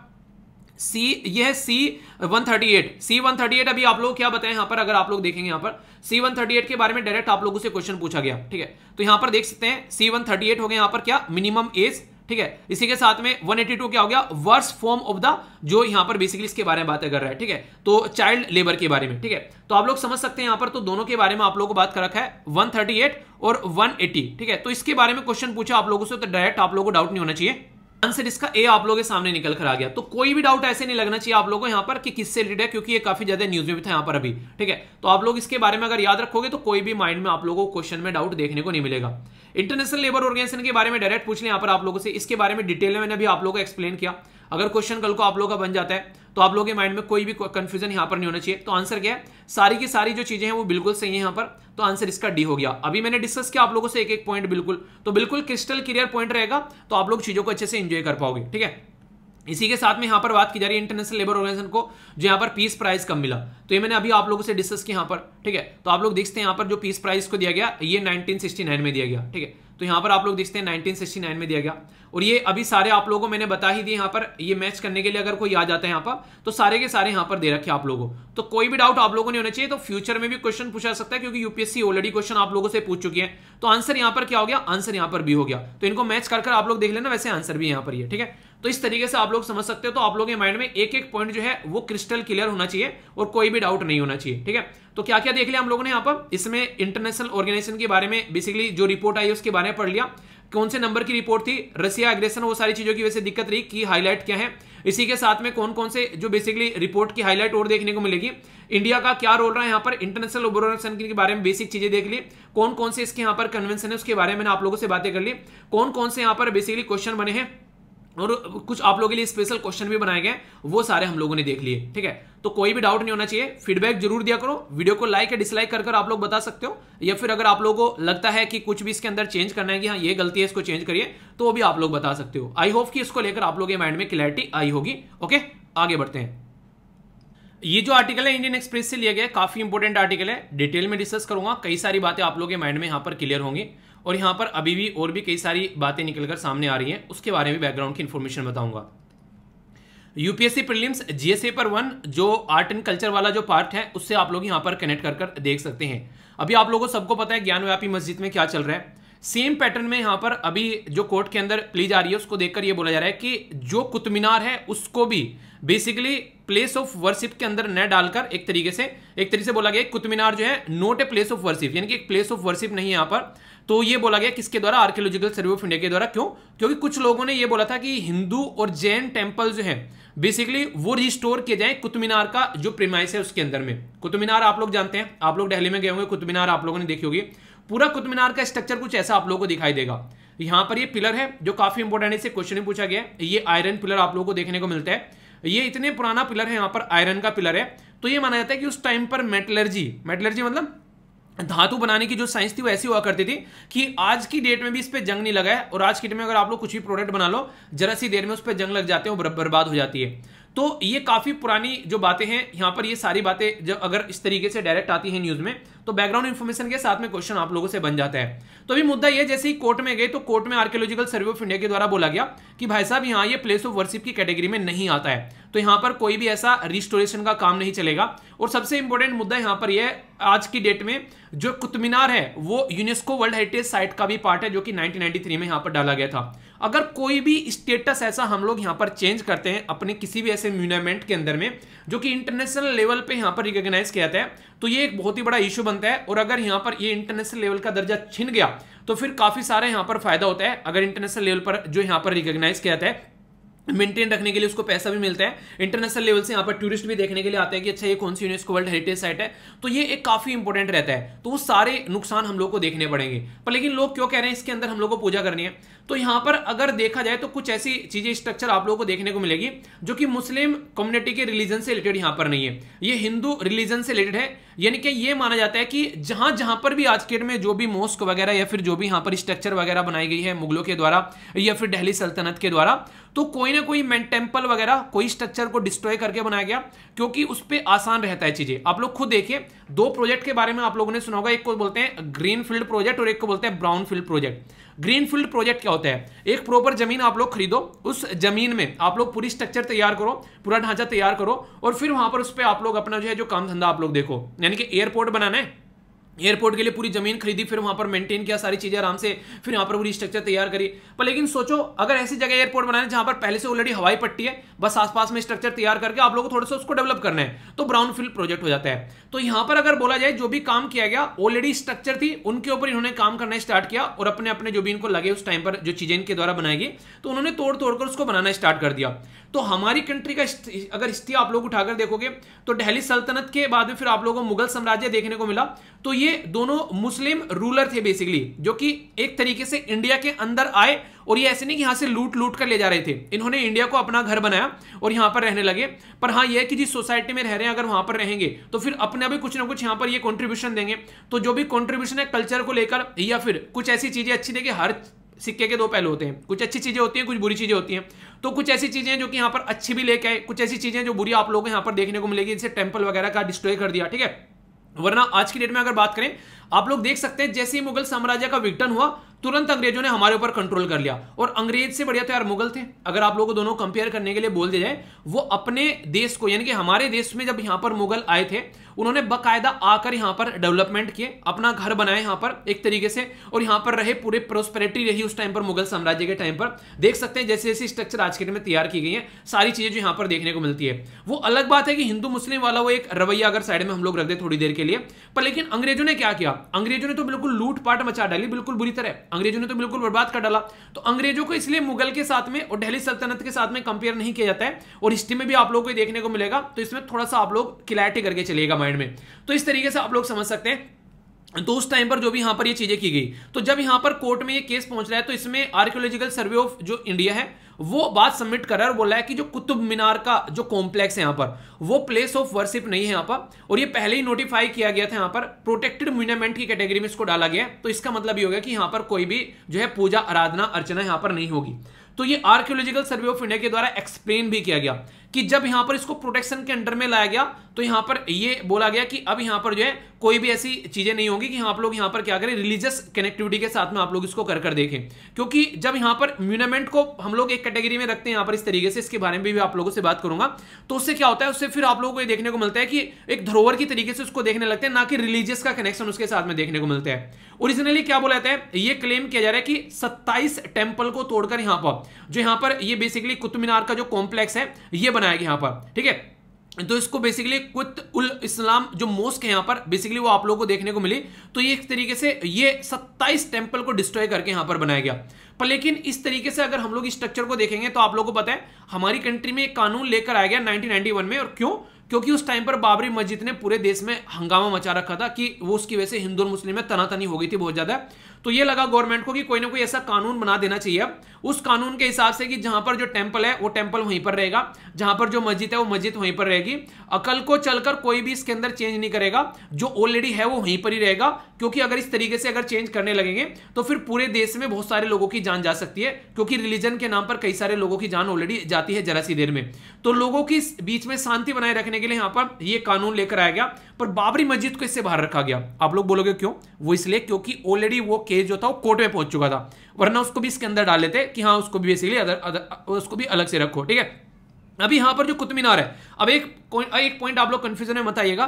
सी ये है सी 138 सी एट अभी आप लोग क्या बताएं यहां पर अगर आप लोग देखेंगे यहां पर सी वन थर्टी एट के बारे में डायरेक्ट आप लोगों से क्वेश्चन पूछा गया ठीक है तो यहां पर देख सकते हैं सी वन थर्टी एट हो गया यहां पर क्या मिनिमम एज ठीक है इसी के साथ में 182 क्या हो गया वर्स फॉर्म ऑफ द जो यहां पर बेसिकली इसके बारे में बात कर रहा है ठीक है तो चाइल्ड लेबर के बारे में ठीक है तो आप लोग समझ सकते हैं यहां पर तो दोनों के बारे में आप लोगों को बात कर रखा है 138 और 180 ठीक है तो इसके बारे में क्वेश्चन पूछा आप लोगों से तो डायरेक्ट आप लोगों को डाउट नहीं होना चाहिए आंसर इसका ए आप लोगों के सामने निकल कर आ गया तो कोई भी डाउट ऐसे नहीं लगना चाहिए आप लोगों को यहाँ पर कि किससे रिलेटेड है क्योंकि ये काफी ज्यादा न्यूज में भी था यहाँ पर अभी ठीक है तो आप लोग इसके बारे में अगर याद रखोगे तो कोई भी माइंड में आप लोगों को क्वेश्चन में डाउट देखने को नहीं मिलेगा इंटरनेशनल लेबर ऑर्गेनाइजेशन के बारे में डायरेक्ट पूछ लें यहाँ पर आप लोगों से इसके बारे में डिटेल में मैंने अभी आप लोगों को एक्सप्लेन किया अगर क्वेश्चन कल को आप लोगों का बन जाता है तो आप लोगों के माइंड में कोई भी कंफ्यूजन यहाँ पर नहीं होना चाहिए तो आंसर क्या है सारी की सारी जो चीजें हैं वो बिल्कुल सही है यहाँ पर तो आंसर इसका डी हो गया अभी मैंने डिस्कस किया आप लोगों से एक एक पॉइंट बिल्कुल तो बिल्कुल क्रिस्टल क्लियर पॉइंट रहेगा तो आप लोग चीजों को अच्छे से इंजॉय कर पाओगे ठीक है इसी के साथ में यहाँ पर बात की जा रही है इंटरनेशनल लेबर ऑर्गेनाइजेशन को जो यहाँ पर पीस प्राइज कब मिला तो ये मैंने अभी आप लोगों से डिस्कस किया यहाँ पर ठीक है तो आप लोग देखते हैं यहाँ पर जो पीस प्राइज को दिया गया ये 1969 में दिया गया ठीक है तो यहाँ पर आप लोग देखते हैं 1969 में दिया गया और ये अभी सारे आप लोगों को मैंने बता ही दिए यहाँ पर ये मैच करने के लिए अगर कोई आ जाता है यहाँ पर तो सारे के सारे यहाँ पर दे रखे आप लोगों तो कोई भी डाउट आप लोगों ने होना चाहिए तो फ्यूचर में भी क्वेश्चन पूछा सकता है क्योंकि यूपीएससी ऑलरेडी क्वेश्चन आप लोगों से पूछ चुकी है तो आंसर यहाँ पर क्या हो गया आंसर यहाँ पर भी हो गया तो इनको मैच कर आप लोग देख लेना वैसे आंसर भी यहाँ पर ठीक है तो इस तरीके से आप लोग समझ सकते हो तो आप लोगों के माइंड में एक एक पॉइंट जो है वो क्रिस्टल क्लियर होना चाहिए और कोई भी डाउट नहीं होना चाहिए ठीक है तो क्या क्या देख लिया हम लोगों ने यहाँ पर इसमें इंटरनेशनल ऑर्गेनाइजेशन के बारे में बेसिकली जो रिपोर्ट आई उसके बारे में पढ़ लिया कौन से नंबर की रिपोर्ट थी रसिया एग्रेशन वो सारी चीजों की वजह से दिक्कत रही की हाईलाइट क्या है इसी के साथ में कौन कौन से जो बेसिकली रिपोर्ट की हाईलाइट और देखने को मिलेगी इंडिया का क्या रोल रहा है यहाँ पर इंटरनेशनल ऑर्गेनाइजेशन के बारे में बेसिक चीजें देख ली कौन कौन से इसके यहाँ पर कन्वेंशन है उसके बारे में आप लोगों से बातें कर ली कौन कौन से यहाँ पर बेसिकली क्वेश्चन बने हैं और कुछ आप लोगों के लिए स्पेशल क्वेश्चन भी बनाए गए वो सारे हम लोगों ने देख लिए ठीक है तो कोई भी डाउट नहीं होना चाहिए फीडबैक जरूर दिया करो वीडियो को लाइक या डिसलाइक कर कर आप लोग बता सकते हो या फिर अगर आप लोगों को लगता है कि कुछ भी इसके अंदर चेंज करना है कि हाँ ये गलती है इसको चेंज करिए तो वो भी आप लोग बता सकते हो आई होप कि इसको लेकर आप लोगों के माइंड में क्लैरिटी आई होगी ओके आगे बढ़ते हैं ये जो आर्टिकल है इंडियन एक्सप्रेस से लिया गया काफी इंपॉर्टेंट आर्टिकल है डिटेल में डिस्कस करूंगा कई सारी बातें आप लोगों के माइंड में यहां पर क्लियर होंगी और यहाँ पर अभी भी और भी कई सारी बातें निकलकर सामने आ रही हैं उसके बारे में बैकग्राउंड की इन्फॉर्मेशन बताऊंगा यूपीएससी प्रीलिम्स जीएसए पर वन जो आर्ट एंड कल्चर वाला जो पार्ट है उससे आप लोग यहाँ पर कनेक्ट कर देख सकते हैं अभी आप लोगों सबको पता है ज्ञान व्यापी मस्जिद में क्या चल रहा है सेम पैटर्न में यहां पर अभी जो कोर्ट के अंदर प्ली जा रही है उसको देखकर यह बोला जा रहा है कि जो कुतमीनार है उसको भी बेसिकली प्लेस ऑफ वर्शिप के अंदर न डालकर एक तरीके से एक तरीके से बोला गया कुतमीनार जो है not a place of worship यानी कि एक प्लेस ऑफ वर्शिप नहीं यहां पर तो ये बोला गया किसके द्वारा आर्कियोलॉजिकल सर्वे ऑफ इंडिया के द्वारा क्यों क्योंकि कुछ लोगों ने ये बोला था कि हिंदू और जैन टेम्पल जो है बेसिकली वो रिस्टोर किए जाए कुतुब का जो प्रेमाइस है उसके अंदर में कुतुमीनार आप लोग जानते हैं आप लोग डेली में गए होंगे कुतुब आप लोगों ने देखी होगी पूरा कुतुब मीनार का स्ट्रक्चर कुछ ऐसा आप लोगों को दिखाई देगा यहां पर ये पिलर है जो काफी इंपोर्टेंट है इसे क्वेश्चन में पूछा गया ये आयरन पिलर आप लोगों को देखने को मिलता है ये इतने पुराना पिलर है यहां पर आयरन का पिलर है तो ये माना जाता है कि उस टाइम पर मेटलर्जी मेटलर्जी मतलब धातु बनाने की जो साइंस थी वो ऐसी हुआ करती थी कि आज की डेट में भी इस पर जंग नहीं लगा है और आज की डेट में अगर आप लोग कुछ भी प्रोडक्ट बना लो जरा सी देर में उस पर जंग लग जाते हैं वो बर्बाद हो जाती है तो ये काफी पुरानी जो बातें हैं यहां पर ये सारी बातें जब अगर इस तरीके से डायरेक्ट आती है न्यूज में तो बैकग्राउंड इन्फॉर्मेशन के साथ में क्वेश्चन आप लोगों से बन जाता है तो अभी मुद्दा ये जैसे ही कोर्ट में गए तो कोर्ट में आर्कियोलॉजिकल सर्वे ऑफ इंडिया के द्वारा बोला गया कि भाई साहब यहाँ ये प्लेस ऑफ वर्शिप की कैटेगरी में नहीं आता है तो यहाँ पर कोई भी ऐसा रिस्टोरेशन का काम नहीं चलेगा और सबसे इंपॉर्टेंट मुद्दा यहाँ पर यह आज की डेट में जो कुतमीनार है वो यूनेस्को वर्ल्ड हेरिटेज साइट का भी पार्ट है जो कि 1993 में यहाँ पर डाला गया था अगर कोई भी स्टेटस ऐसा हम लोग यहाँ पर चेंज करते हैं अपने किसी भी ऐसे म्यूनामेंट के अंदर में जो कि इंटरनेशनल लेवल पे यहाँ पर रिकॉग्नाइज किया जाता है तो ये एक बहुत ही बड़ा इशू बनता है और अगर यहाँ पर ये इंटरनेशनल लेवल का दर्जा छिन गया तो फिर काफ़ी सारे यहाँ पर फायदा होता है अगर इंटरनेशनल लेवल पर जो यहाँ पर रिकोगनाइज किया जाता है मेंटेन रखने के लिए उसको पैसा भी मिलता है इंटरनेशनल लेवल से यहाँ पर टूरिस्ट भी देखने के लिए आते हैं कि अच्छा ये कौन सी यूनेस्को वर्ल्ड हेरिटेज साइट है तो ये एक काफ़ी इंपॉर्टेंट रहता है तो वो सारे नुकसान हम लोग को देखने पड़ेंगे पर लेकिन लोग क्यों कह रहे हैं इसके अंदर हम लोग को पूजा करनी है तो यहाँ पर अगर देखा जाए तो कुछ ऐसी चीज़ें स्ट्रक्चर आप लोगों को देखने को मिलेगी जो कि मुस्लिम कम्युनिटी के रिलीजन से रिलेटेड यहाँ पर नहीं है ये हिंदू रिलीजन से रिलेटेड है यानी कि ये माना जाता है कि जहां जहां पर भी आज के डेट में जो भी मोस्क वगैरह या फिर जो भी यहाँ पर स्ट्रक्चर वगैरह बनाई गई है मुगलों के द्वारा या फिर डेहली सल्तनत के द्वारा तो कोई ना कोई टेम्पल वगैरह कोई स्ट्रक्चर को डिस्ट्रॉय करके बनाया गया क्योंकि उस पर आसान रहता है चीजें आप लोग खुद देखिए दो प्रोजेक्ट के बारे में आप लोगों ने सुना होगा एक को बोलते हैं ग्रीन फील्ड प्रोजेक्ट और एक को बोलते हैं brown field project green field project क्या होता है एक प्रॉपर जमीन आप लोग खरीदो उस जमीन में आप लोग पूरी स्ट्रक्चर तैयार करो पूरा ढांचा तैयार करो और फिर वहां पर उस पर आप लोग अपना जो है जो काम धंधा आप लोग देखो यानी कि एयरपोर्ट बनाना है एयरपोर्ट के लिए पूरी जमीन खरीदी फिर वहां पर मेंटेन किया सारी चीजें आराम से फिर यहाँ पर पूरी स्ट्रक्चर तैयार करी पर लेकिन सोचो अगर ऐसी जगह एयरपोर्ट बनाने जहां पर पहले से ऑलरेडी हवाई पट्टी है बस आसपास में स्ट्रक्चर तैयार करके आप लोगों को थोड़ा सा उसको डेवलप करना है तो ब्राउन फील्ड प्रोजेक्ट हो जाता है तो यहां पर अगर बोला जाए जो भी काम किया गया ऑलरेडी स्ट्रक्चर थी उनके ऊपर इन्होंने काम करना स्टार्ट किया और अपने अपने जो भी इनको लगे उस टाइम पर जो चीजें इनके द्वारा बनाएगी तो उन्होंने तोड़ तोड़कर उसको बनाना स्टार्ट कर दिया तो हमारी कंट्री का अगर हिस्ट्री आप लोग उठाकर देखोगे तो दिल्ली सल्तनत के बाद में फिर आप लोगों को मुगल साम्राज्य देखने को मिला तो ये दोनों मुस्लिम रूलर थे बेसिकली जो कि एक तरीके से इंडिया के अंदर आए और ये ऐसे नहीं कि यहां से लूट लूट कर ले जा रहे थे इन्होंने इंडिया को अपना घर बनाया और यहां पर रहने लगे पर हाँ यह कि जिस सोसाइटी में रह रहे हैं अगर वहां पर रहेंगे तो फिर अपना भी कुछ ना कुछ यहां पर ये कॉन्ट्रीब्यूशन देंगे तो जो भी कॉन्ट्रीब्यूशन है कल्चर को लेकर या फिर कुछ ऐसी चीज़ें अच्छी देखिए हर सिक्के के दो पहलू होते हैं कुछ अच्छी चीज़ें होती हैं कुछ बुरी चीज़ें होती हैं तो कुछ ऐसी चीजें जो कि यहाँ पर अच्छी भी लेके आए कुछ ऐसी चीजें जो बुरी आप लोगों को यहाँ पर देखने को मिलेगी जैसे टेम्पल वगैरह का डिस्ट्रॉय कर दिया ठीक है वरना आज की डेट में अगर बात करें आप लोग देख सकते हैं जैसे ही मुगल साम्राज्य का विघटन हुआ तुरंत अंग्रेजों ने हमारे ऊपर कंट्रोल कर लिया और अंग्रेज से बढ़िया तो यार मुगल थे अगर आप लोगों दोनों कंपेयर करने के लिए बोल दिया जाए वो अपने देश को यानी कि हमारे देश में जब यहाँ पर मुगल आए थे उन्होंने बकायदा आकर यहाँ पर डेवलपमेंट किए अपना घर बनाए यहाँ पर एक तरीके से और यहाँ पर रहे पूरे प्रोस्पेरिटी रही उस टाइम पर मुगल साम्राज्य के टाइम पर देख सकते हैं जैसे जैसे स्ट्रक्चर आज के टाइम में तैयार की गई है सारी चीजें जो यहाँ पर देखने को मिलती है वो अलग बात है कि हिंदू मुस्लिम वाला वो एक रवैया अगर साइड में हम लोग रख दे थोड़ी देर के लिए पर लेकिन अंग्रेजों ने क्या किया अंग्रेजों ने तो बिल्कुल लूटपाट मचा डाली बिल्कुल बुरी तरह अंग्रेजों ने तो बिल्कुल बर्बाद कर डाला तो अंग्रेजों को इसलिए मुगल के साथ में और दिल्ली सल्तनत के साथ में कंपेयर नहीं किया जाता है और हिस्ट्री में भी आप लोग को देखने को मिलेगा तो इसमें थोड़ा सा आप लोग क्लैरिटी करके चलिएगा माइंड में तो इस तरीके से आप लोग समझ सकते हैं तो उस टाइम पर जो भी यहां पर ये चीजें की गई तो जब यहां पर कोर्ट में ये केस पहुंच रहा है तो इसमें आर्कियोलॉजिकल सर्वे ऑफ जो इंडिया है वो बात सबमिट कर रहा है और बोला है कि जो कुतुब मीनार का जो कॉम्प्लेक्स है यहां पर वो प्लेस ऑफ वर्शिप नहीं है यहां पर और ये पहले ही नोटिफाई किया गया था यहां पर प्रोटेक्टेड मोन्यूमेंट की कैटेगरी में इसको डाला गया तो इसका मतलब ये होगा कि यहां पर कोई भी जो है पूजा आराधना अर्चना यहां पर नहीं होगी तो ये आर्कियोलॉजिकल सर्वे ऑफ इंडिया के द्वारा एक्सप्लेन भी किया गया कि जब यहां पर इसको प्रोटेक्शन के अंडर में लाया गया तो यहां पर ये बोला गया कि अब यहां पर जो है कोई भी ऐसी चीज़ें नहीं होंगी कि आप लोग यहां पर क्या करें रिलीजियस कनेक्टिविटी के साथ में आप लोग इसको कर कर देखें क्योंकि जब यहां पर म्यूनमेंट को हम लोग एक कैटेगरी में रखते हैं यहां पर इस तरीके से इसके बारे में भी, भी आप लोगों से बात करूंगा तो उससे क्या होता है उससे फिर आप लोगों को ये देखने को मिलता है कि एक धरोहर की तरीके से उसको देखने लगते हैं ना कि रिलीजियस का कनेक्शन उसके साथ में देखने को मिलता है ओरिजिनली क्या बोला जाता है ये क्लेम किया जा रहा है कि सत्ताईस टेम्पल को तोड़कर यहां पर जो यहां पर ये बेसिकली कुतुब मीनार का जो कॉम्प्लेक्स है ये बनाया गया यहां पर ठीक है तो इसको बेसिकली कुत उल इस्लाम जो मोस्क है यहाँ पर बेसिकली वो आप लोगों को देखने को मिली तो ये एक तरीके से ये 27 टेंपल को डिस्ट्रॉय करके यहाँ पर बनाया गया पर लेकिन इस तरीके से अगर हम लोग स्ट्रक्चर को देखेंगे तो आप लोगों को पता है हमारी कंट्री में एक कानून लेकर आया गया 1991 में और क्यों क्योंकि उस टाइम पर बाबरी मस्जिद ने पूरे देश में हंगामा मचा रखा था कि वो उसकी वजह से हिंदू और मुस्लिम में तनातनी हो गई थी बहुत ज्यादा तो ये लगा गवर्नमेंट को कि कोई ना कोई ऐसा कानून बना देना चाहिए अब उस कानून के हिसाब से कि जहां पर जो टेंपल है वो टेंपल वहीं पर रहेगा जहां पर जो मस्जिद है वो मस्जिद वहीं पर रहेगी अकल को चलकर कोई भी इसके अंदर चेंज नहीं करेगा जो ऑलरेडी है वो वहीं पर ही रहेगा क्योंकि अगर इस तरीके से अगर चेंज करने लगेंगे तो फिर पूरे देश में बहुत सारे लोगों की जान जा सकती है क्योंकि रिलीजन के नाम पर कई सारे लोगों की जान ऑलरेडी जाती है जरा सी देर में तो लोगों की बीच में शांति बनाए रखने के लिए यहां पर यह कानून लेकर आया गया पर बाबरी मस्जिद को इससे बाहर रखा गया आप लोग बोलोगे क्यों वो इसलिए क्योंकि ऑलरेडी वो केस जो था वो कोर्ट में पहुंच चुका था वरना उसको भी इसके अंदर डाल लेते कि हाँ उसको भी बेसिकली अदर, अदर उसको भी अलग से रखो ठीक है अभी यहां पर जो कुतुब मीनार है अब एक एक पॉइंट आप लोग कंफ्यूजन में मत आइएगा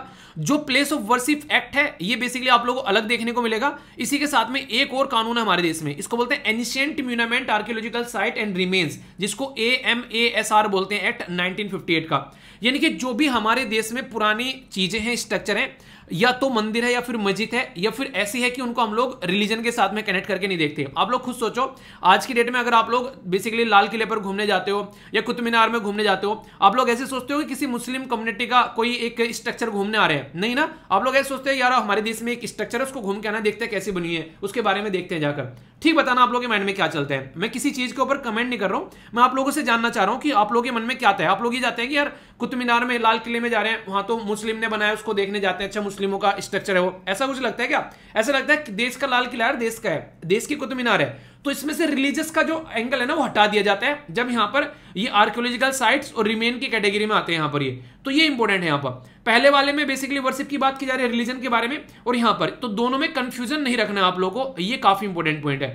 जो प्लेस ऑफ वर्शिप एक्ट है ये बेसिकली आप लोगों को अलग देखने को मिलेगा इसी के साथ में एक और कानून है हमारे देश में इसको बोलते हैं ancient monument archaeological site and remains जिसको A M A S R बोलते हैं एक्ट 1958 का यानी कि जो भी हमारे देश में पुरानी चीजें हैं स्ट्रक्चर हैं या तो मंदिर है या फिर मस्जिद है या फिर ऐसी है कि उनको हम लोग रिलीजन के साथ में कनेक्ट करके नहीं देखते आप लोग खुद सोचो आज की डेट में अगर आप लोग बेसिकली लाल किले पर घूमने जाते हो या कुतुब मीनार में घूमने जाते हो आप लोग ऐसे सोचते हो कि किसी मुस्लिम कम्युनिटी का कोई एक स्ट्रक्चर घूमने आ रहे हैं नहीं ना आप लोग ऐसे सोचते हैं यार हमारे देश में एक स्ट्रक्चर है उसको घूम के आना देखते हैं कैसी बनी है उसके बारे में देखते हैं जाकर ठीक बताना आप लोगों के माइंड में क्या चलता है मैं किसी चीज़ के ऊपर कमेंट नहीं कर रहा हूं मैं आप लोगों से जानना चाह रहा हूँ कि आप लोगों के मन में क्या आता है आप लोग ये जाते हैं कि यार कुतुब मीनार में लाल किले में जा रहे हैं वहां तो मुस्लिम ने बनाया उसको देखने जाते हैं अच्छा मुस्लिमों का स्ट्रक्चर है वो ऐसा कुछ लगता है क्या ऐसा लगता है देश का लाल किला है देश का है देश की कुतुब मीनार है तो इसमें से रिलीजियस का जो एंगल है ना वो हटा दिया जाता है जब यहां पर ये आर्कियोलॉजिकल साइट्स और रिमेन की कैटेगरी में आते हैं यहां पर ये तो ये इंपॉर्टेंट है यहां पर पहले वाले में बेसिकली वर्शिप की बात की जा रही है रिलीजन के बारे में और यहां पर तो दोनों में कंफ्यूजन नहीं रखना आप लोगों को ये काफी इंपॉर्टेंट पॉइंट है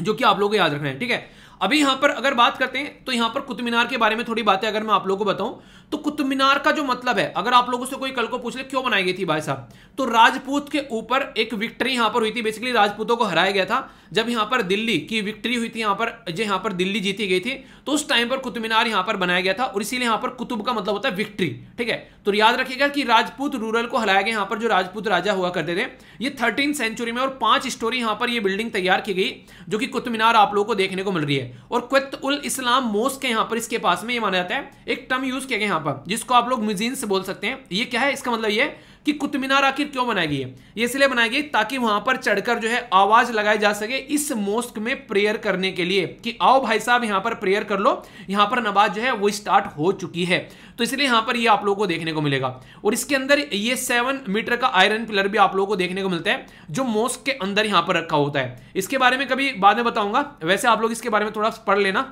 जो कि आप लोगों को याद रखना है ठीक है अभी यहां पर अगर बात करते हैं तो यहां पर कुतुब मीनार के बारे में थोड़ी बातें अगर मैं आप लोगों को बताऊं तो कुतुब मीनार का जो मतलब है अगर आप लोगों से कोई कल को पूछ ले क्यों बनाई गई थी भाई साहब तो राजपूत के ऊपर एक विक्ट्री यहां पर हुई थी बेसिकली राजपूतों को हराया गया था जब यहां पर दिल्ली की विक्ट्री हुई थी यहां पर जो यहां पर दिल्ली जीती गई थी तो उस टाइम पर कुतुब मीनार यहां पर बनाया गया था और इसीलिए यहां पर कुतुब का मतलब होता है विक्ट्री ठीक है तो याद रखिएगा कि राजपूत रूरल को हराया गया यहां पर जो राजपूत राजा हुआ करते थे ये थर्टीन सेंचुरी में और पांच स्टोरी यहां पर यह बिल्डिंग तैयार की गई जो कि कुतुब मीनार आप लोगों को देखने को मिल रही है और क्वेत उल इस्लाम मोस्क यहां पर इसके पास में ये माना जाता है एक टर्म यूज किया गया यहां पर जिसको आप लोग से बोल सकते हैं ये क्या है इसका मतलब ये कि कुतुब मीनार आखिर क्यों बनाई गई है ये इसलिए बनाई गई ताकि वहां पर चढ़कर जो है आवाज लगाई जा सके इस मोस्क में प्रेयर करने के लिए कि आओ भाई साहब यहां पर प्रेयर कर लो यहां पर नमाज जो है वो स्टार्ट हो चुकी है तो इसलिए यहां पर ये आप लोगों को देखने को मिलेगा और इसके अंदर ये सेवन मीटर का आयरन पिलर भी आप लोगों को देखने को मिलता है जो मोस्क के अंदर यहां पर रखा होता है इसके बारे में कभी बाद में बताऊंगा वैसे आप लोग इसके बारे में थोड़ा पढ़ लेना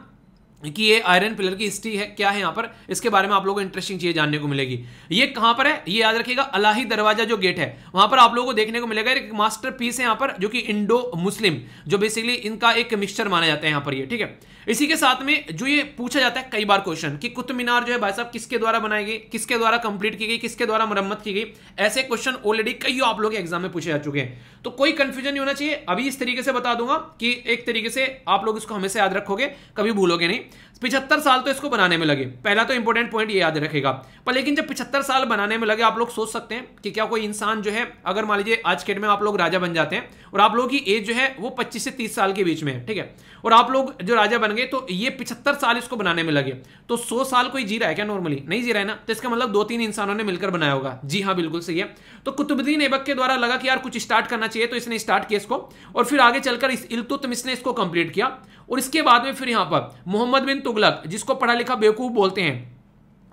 कि ये आयरन पिलर की हिस्ट्री है क्या है यहाँ पर इसके बारे में आप लोगों को इंटरेस्टिंग चीज़ जानने को मिलेगी ये कहाँ पर है ये याद रखिएगा अलाही दरवाजा जो गेट है वहां पर आप लोगों को देखने को मिलेगा एक मास्टर पीस है यहाँ पर जो कि इंडो मुस्लिम जो बेसिकली इनका एक मिक्सचर माना जाता है यहाँ पर ये ठीक है इसी के साथ में जो ये पूछा जाता है कई बार क्वेश्चन कि कुतुब मीनार जो है भाई साहब किसके द्वारा बनाई गई किसके द्वारा कंप्लीट की गई किसके द्वारा मरम्मत की गई ऐसे क्वेश्चन ऑलरेडी कई आप लोग एग्जाम में पूछे जा चुके हैं तो कोई कंफ्यूजन नहीं होना चाहिए अभी इस तरीके से बता दूंगा कि एक तरीके से आप लोग इसको हमेशा याद रखोगे कभी भूलोगे नहीं पिछहत्तर साल तो इसको बनाने में लगे पहला तो इंपॉर्टेंट पॉइंट ये याद रखेगा पर लेकिन जब पिछहत्तर साल बनाने में लगे आप लोग सोच सकते हैं कि क्या कोई इंसान जो है अगर मान लीजिए आज के डेट में आप लोग राजा बन जाते हैं और आप लोगों की एज जो है वो पच्चीस से तीस साल के बीच में है ठीक है और आप लोग जो राजा बन गए तो ये पिछहत्तर साल इसको बनाने में लगे तो सौ साल कोई जी रहा है क्या नॉर्मली नहीं जी रहा है ना तो इसका मतलब दो तीन इंसानों ने मिलकर बनाया होगा जी हाँ बिल्कुल सही है तो कुतुबुद्दीन ऐबक के द्वारा लगा कि यार कुछ स्टार्ट करना चाहिए तो इसने स्टार्ट किया इसको और फिर आगे चलकर इस इलतुतमिस ने इसको कंप्लीट किया और इसके बाद में फिर यहाँ पर मोहम्मद बिन तुगलक जिसको पढ़ा लिखा बेवकूफ़ बोलते हैं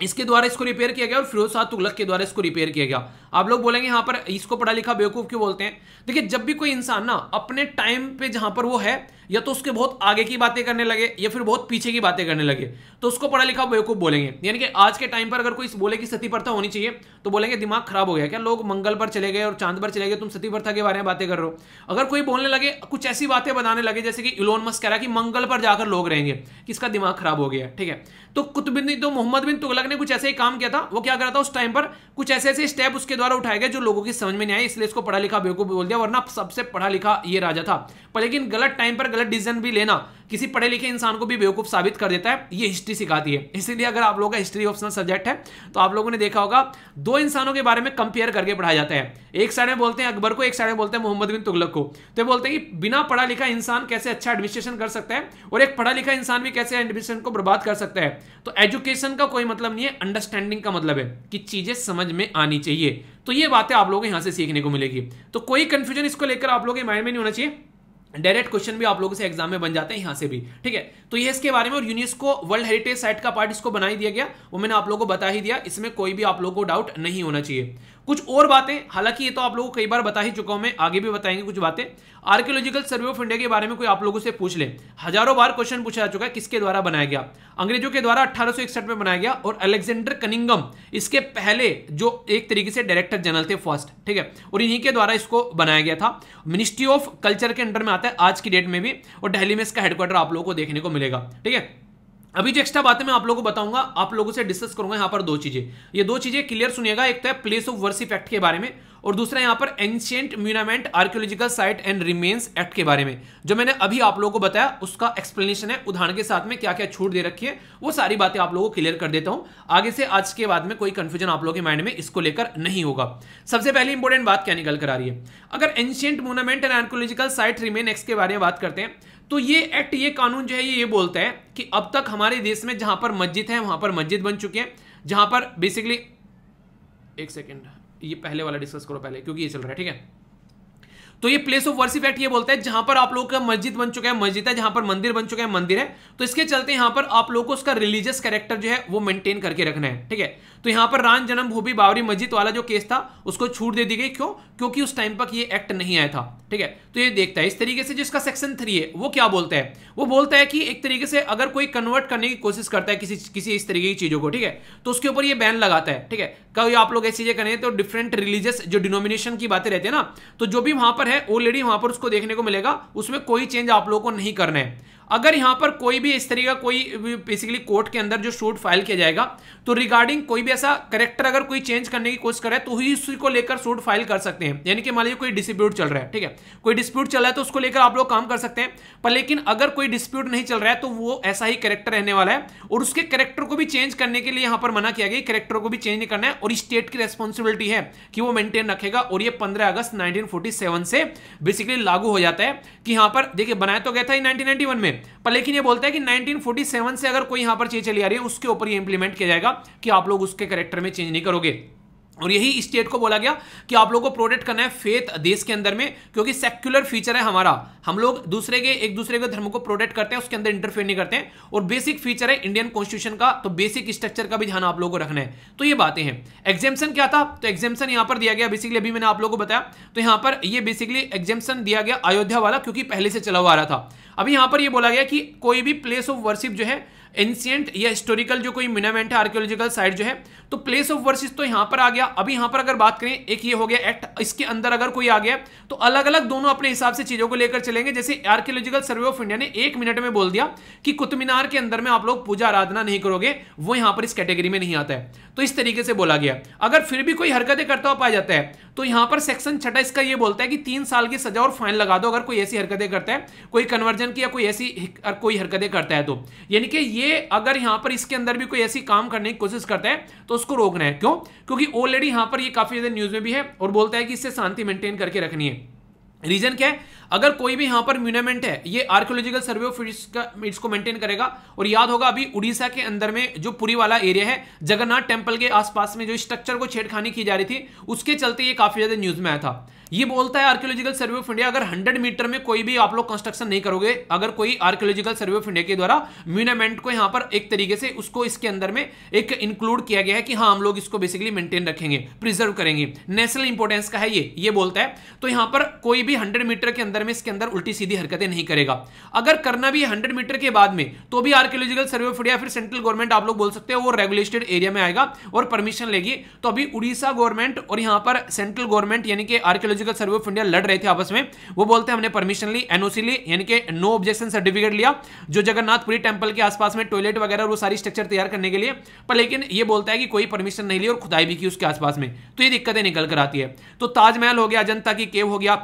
इसके द्वारा इसको रिपेयर किया गया और फिरोज शाह तुगलक के द्वारा इसको रिपेयर किया गया आप लोग बोलेंगे यहां पर इसको पढ़ा लिखा बेवकूफ़ क्यों बोलते हैं देखिए जब भी कोई इंसान ना अपने टाइम पे जहां पर वो है या तो उसके बहुत आगे की बातें करने लगे या फिर बहुत पीछे की बातें करने लगे तो उसको पढ़ा लिखा बेवकूफ़ बोलेंगे यानी कि आज के टाइम पर अगर कोई बोले कि सती प्रथा होनी चाहिए तो बोलेंगे दिमाग खराब हो गया क्या लोग मंगल पर चले गए और चांद पर चले गए तुम सती प्रथा के बारे में बातें कर रहे हो अगर कोई बोलने लगे कुछ ऐसी बातें बताने लगे जैसे कि इलोन मस्क कह रहा कि मंगल पर जाकर लोग रहेंगे किसका इसका दिमाग खराब हो गया ठीक है तो कुतुबिंदी तो मोहम्मद बिन तुगलक ने कुछ ऐसे ही काम किया था वो क्या रहा था उस टाइम पर कुछ ऐसे ऐसे स्टेप उसके द्वारा उठाया गया जो लोगों की समझ में नहीं आई इसलिए इसको पढ़ा लिखा बेवकूफ बोल दिया वरना सबसे पढ़ा लिखा ये राजा था पर लेकिन गलत टाइम पर गलत डिसीजन भी लेना किसी पढ़े लिखे इंसान को भी बेवकूफ़ साबित कर देता है ये हिस्ट्री सिखाती है इसीलिए अगर आप लोगों का हिस्ट्री ऑप्शनल सब्जेक्ट है तो आप लोगों ने देखा होगा दो इंसानों के बारे में कंपेयर करके पढ़ाया जाता है एक साइड में बोलते हैं अकबर को एक साइड में बोलते हैं मोहम्मद बिन तुगलक को तो बोलते हैं कि बिना पढ़ा लिखा इंसान कैसे अच्छा एडमिनिस्ट्रेशन कर सकता है और एक पढ़ा लिखा इंसान भी कैसे एडमिनिस्ट्रेशन को बर्बाद कर सकता है तो एजुकेशन का कोई मतलब नहीं है अंडरस्टैंडिंग का मतलब है कि चीज़ें समझ में आनी चाहिए तो ये बातें आप लोगों को यहां से सीखने को मिलेगी तो कोई कंफ्यूजन इसको लेकर आप लोगों के माइंड में नहीं होना चाहिए डायरेक्ट क्वेश्चन भी आप लोगों से एग्जाम में बन जाते हैं यहाँ से भी ठीक है तो ये इसके बारे में और यूनेस्को वर्ल्ड हेरिटेज साइट का पार्ट इसको बनाई दिया गया वो मैंने आप लोगों को बता ही दिया इसमें कोई भी आप लोगों को डाउट नहीं होना चाहिए कुछ और बातें हालांकि ये तो आप लोगों को कई बार बता ही चुका हूं मैं आगे भी बताएंगे कुछ बातें आर्कियोलॉजिकल सर्वे ऑफ इंडिया के बारे में कोई आप लोगों से पूछ ले हजारों बार क्वेश्चन पूछा जा चुका है किसके द्वारा बनाया गया अंग्रेजों के द्वारा अठारह में बनाया गया और अलेक्जेंडर कनिंगम इसके पहले जो एक तरीके से डायरेक्टर जनरल थे फर्स्ट ठीक है और इन्हीं के द्वारा इसको बनाया गया था मिनिस्ट्री ऑफ कल्चर के अंडर में आता है आज की डेट में भी और डेली में इसका हेडक्वार्टर आप लोगों को देखने को मिलेगा ठीक है अभी जो एक्स्ट्रा बातें मैं आप लोगों को बताऊंगा आप लोगों से डिस्कस करूंगा यहाँ पर दो चीजें ये दो चीजें क्लियर सुनिएगा एक तो है प्लेस ऑफ वर्सिप एक्ट के बारे में और दूसरा यहां पर ancient monument archaeological site and remains act के बारे में जो मैंने अभी आप लोगों को बताया उसका एक्सप्लेनेशन है उदाहरण के साथ में क्या क्या छूट दे रखी है वो सारी बातें आप लोगों को क्लियर कर देता हूं आगे से आज के बाद में कोई कंफ्यूजन आप लोगों के माइंड में इसको लेकर नहीं होगा सबसे पहले इंपॉर्टेंट बात क्या निकल कर आ रही है अगर ancient monument and archaeological site remain act के बारे में बात करते हैं तो ये एक्ट ये कानून जो है ये ये बोलता है कि अब तक हमारे देश में जहां पर मस्जिद है वहां पर मस्जिद बन चुके हैं जहां पर बेसिकली एक सेकेंड ये पहले वाला डिस्कस करो पहले क्योंकि ये चल रहा है ठीक है तो ये प्लेस ऑफ वर्सिप एक्ट ये बोलता है जहां पर आप लोग का मस्जिद बन चुका है मस्जिद है जहां पर मंदिर बन चुका है मंदिर है तो इसके चलते यहां पर आप लोग को उसका रिलीजियस कैरेक्टर जो है वो मेंटेन करके रखना है ठीक है तो यहां पर राम जन्मभूमि बाबरी मस्जिद वाला जो केस था उसको छूट दे दी गई क्यों क्योंकि उस टाइम पर ये एक्ट नहीं आया था ठीक है तो ये देखता है इस तरीके से जिसका सेक्शन थ्री है वो क्या बोलता है वो बोलता है कि एक तरीके से अगर कोई कन्वर्ट करने की कोशिश करता है किसी किसी इस तरीके की चीजों को ठीक है तो उसके ऊपर ये बैन लगाता है ठीक है कभी आप लोग ऐसी चीजें करें तो डिफरेंट रिलीजियस जो डिनोमिनेशन की बातें रहती है ना तो जो भी वहां पर है ऑलरेडी वहां पर उसको देखने को मिलेगा उसमें कोई चेंज आप लोगों को नहीं करना है अगर यहां पर कोई भी इस तरीके का कोई बेसिकली कोर्ट के अंदर जो शूट फाइल किया जाएगा तो रिगार्डिंग कोई भी ऐसा करेक्टर अगर कोई चेंज करने की कोशिश करे तो ही उसी को लेकर शूट फाइल कर सकते हैं यानी कि मान लीजिए कोई डिस्प्यूट चल रहा है ठीक है कोई डिस्प्यूट चल रहा है तो उसको लेकर आप लोग काम कर सकते हैं पर लेकिन अगर कोई डिस्प्यूट नहीं चल रहा है तो वो ऐसा ही करेक्टर रहने वाला है और उसके करेक्टर को भी चेंज करने के लिए यहां पर मना किया गया करेक्टर को भी चेंज नहीं करना है और स्टेट की रेस्पॉन्सिबिलिटी है कि वो मेंटेन रखेगा और ये पंद्रह अगस्त नाइनटीन से बेसिकली लागू हो जाता है कि यहां पर देखिए बनाया तो गया था नाइनटीन में पर लेकिन ये बोलता है कि 1947 से अगर कोई यहां पर चीज चली आ रही है उसके ऊपर ये इंप्लीमेंट किया जाएगा कि आप लोग उसके करेक्टर में चेंज नहीं करोगे और यही स्टेट को बोला गया कि आप लोगों को प्रोटेक्ट करना है फेथ देश के अंदर में क्योंकि सेक्युलर फीचर है हमारा हम लोग दूसरे के एक दूसरे के धर्म को प्रोटेक्ट करते हैं उसके अंदर इंटरफेयर नहीं करते हैं और बेसिक फीचर है इंडियन कॉन्स्टिट्यूशन का तो बेसिक स्ट्रक्चर का भी ध्यान आप लोगों को रखना है तो ये बातें हैं एग्जेपन क्या था तो एग्जेपन यहाँ पर दिया गया बेसिकली अभी मैंने आप लोगों को बताया तो यहां पर यह बेसिकली एग्जामेशन दिया गया अयोध्या वाला क्योंकि पहले से चला हुआ आ रहा था अभी यहां पर यह बोला गया कि कोई भी प्लेस ऑफ वर्शिप जो है एंशियंट या हिस्टोरिकल जो कोई मिनामेंट है आर्कियोलॉजिकल साइट जो है तो प्लेस ऑफ वर्सिस तो यहां पर आ गया अभी यहां पर अगर बात करें एक ये हो गया एक्ट इसके अंदर अगर कोई आ गया तो अलग अलग दोनों अपने हिसाब से चीजों को लेकर चलेंगे जैसे आर्कियोलॉजिकल सर्वे ऑफ इंडिया ने एक मिनट में बोल दिया कि कुतुब मीनार के अंदर में आप लोग पूजा आराधना नहीं करोगे वो यहां पर इस कैटेगरी में नहीं आता है तो इस तरीके से बोला गया अगर फिर भी कोई हरकतें करता हुआ पाया जाता है तो यहां पर सेक्शन छठा इसका ये बोलता है कि तीन साल की सजा और फाइन लगा दो अगर कोई ऐसी हरकतें करता है कोई कन्वर्जन की या कोई ऐसी कोई हरकतें करता है तो यानी कि ये अगर यहां पर इसके अंदर भी कोई ऐसी काम करने की कोशिश करता है तो उसको रोकना है क्यों क्योंकि ऑलरेडी यहां पर ये काफ़ी ज़्यादा न्यूज़ में भी है और बोलता है कि इससे शांति मेंटेन करके रखनी है रीजन क्या है अगर कोई भी यहां पर म्यूनामेंट है ये आर्कियोलॉजिकल सर्वे ऑफ इंडिया को मेंटेन करेगा और याद होगा अभी उड़ीसा के अंदर में जो पुरी वाला एरिया है जगन्नाथ टेम्पल के आसपास में जो स्ट्रक्चर को छेड़खानी की जा रही थी उसके चलते ये काफी ज्यादा न्यूज में आया था ये बोलता है आर्कियोलॉजिकल सर्वे ऑफ इंडिया अगर 100 मीटर में कोई भी आप लोग कंस्ट्रक्शन नहीं करोगे अगर कोई आर्कियोलॉजिकल सर्वे ऑफ इंडिया के द्वारा म्यूनामेंट को यहां पर एक तरीके से उसको इसके अंदर में एक इंक्लूड किया गया है कि हाँ हम लोग इसको बेसिकली मेंटेन रखेंगे प्रिजर्व करेंगे नेशनल इंपोर्टेंस का है ये ये बोलता है तो यहां पर कोई भी हंड्रेड मीटर के अंदर में इसके अंदर उल्टी सीधी हरकतें नहीं करेगा अगर करना भी हंड्रेड मीटर के बाद में तो भी आर्कियोलॉजिकल सर्वे ऑफ इंडिया फिर सेंट्रल गवर्नमेंट आप लोग बोल सकते हो वो रेगुलेटेड एरिया में आएगा और परमिशन लेगी तो अभी उड़ीसा गवर्नमेंट और यहां पर सेंट्रल गवर्नमेंट यानी कि archaeology geological survey of India लड़ रहे थे आपस में वो बोलते हैं हमने परमिशन ली एनओसी ली यानी कि नो ऑब्जेक्शन सर्टिफिकेट लिया जो जगन्नाथपुरी टेम्पल के आसपास में टॉयलेट वगैरह वो सारी स्ट्रक्चर तैयार करने के लिए पर लेकिन ये बोलता है कि कोई परमिशन नहीं ली और खुदाई भी की उसके आसपास में तो ये दिक्कतें निकल कर आती है तो ताजमहल हो गया अजंता की केव हो गया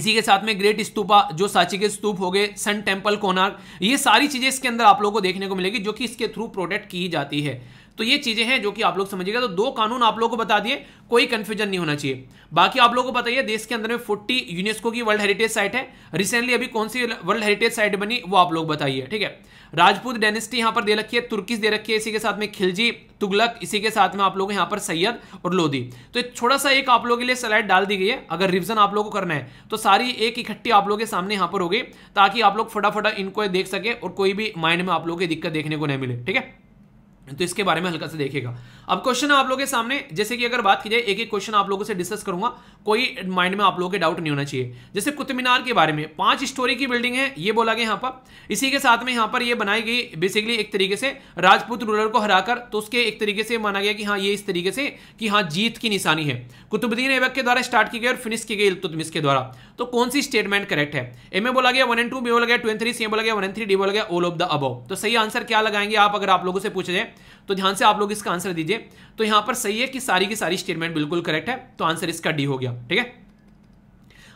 इसी के साथ में ग्रेट स्तूपा जो साची के स्तूप हो गए सन टेम्पल कोनार ये सारी चीज़ें इसके अंदर आप लोगों को देखने को मिलेगी जो कि इसके थ्रू प्रोटेक्ट की जाती है तो ये चीज़ें हैं जो कि आप लोग समझिएगा तो दो कानून आप लोगों को बता दिए कोई कन्फ्यूजन नहीं होना चाहिए बाकी आप लोगों को बताइए देश के अंदर में फोर्टी यूनेस्को की वर्ल्ड हेरिटेज साइट है रिसेंटली अभी कौन सी वर्ल्ड हेरिटेज साइट बनी वो आप लोग बताइए ठीक है राजपूत डेनेस्टी यहां पर दे रखी है तुर्किस दे रखी है इसी के साथ में खिलजी तुगलक इसी के साथ में आप लोग यहां पर सैयद और लोधी तो थोड़ा सा एक आप लोगों के लिए स्लाइड डाल दी गई है अगर रिविजन आप लोगों को करना है तो सारी एक इकट्ठी आप लोगों के सामने यहां पर होगी ताकि आप लोग फटाफट इनको देख सके और कोई भी माइंड में आप लोगों की दिक्कत देखने को नहीं मिले ठीक है तो इसके बारे में हल्का से देखेगा अब क्वेश्चन आप लोगों के सामने जैसे कि अगर बात की जाए एक एक क्वेश्चन आप लोगों से डिस्कस करूंगा कोई माइंड में आप लोगों के डाउट नहीं होना चाहिए जैसे कुतुब मीनार के बारे में पांच स्टोरी की बिल्डिंग है ये बोला गया यहाँ पर इसी के साथ में यहाँ पर ये बनाई गई बेसिकली एक तरीके से राजपूत रूलर को हराकर तो उसके एक तरीके से माना गया कि हाँ ये इस तरीके से कि हाँ जीत की निशानी है कुतुबुद्दीन एवक के द्वारा स्टार्ट की गई और फिनिश की गई इल्तुतमिस के द्वारा तो कौन सी स्टेटमेंट करेक्ट है ए में बोला गया वन एंड टू बी बोला गया टू एंड थ्री सी बोला गया वन एंड थ्री डी बोला गया ऑल ऑफ द अबो तो सही आंसर क्या लगाएंगे आप अगर आप लोगों से पूछ जाए तो ध्यान से आप लोग इसका आंसर दीजिए तो यहां पर सही है कि सारी की सारी स्टेटमेंट बिल्कुल करेक्ट है तो आंसर इसका डी हो गया ठीक है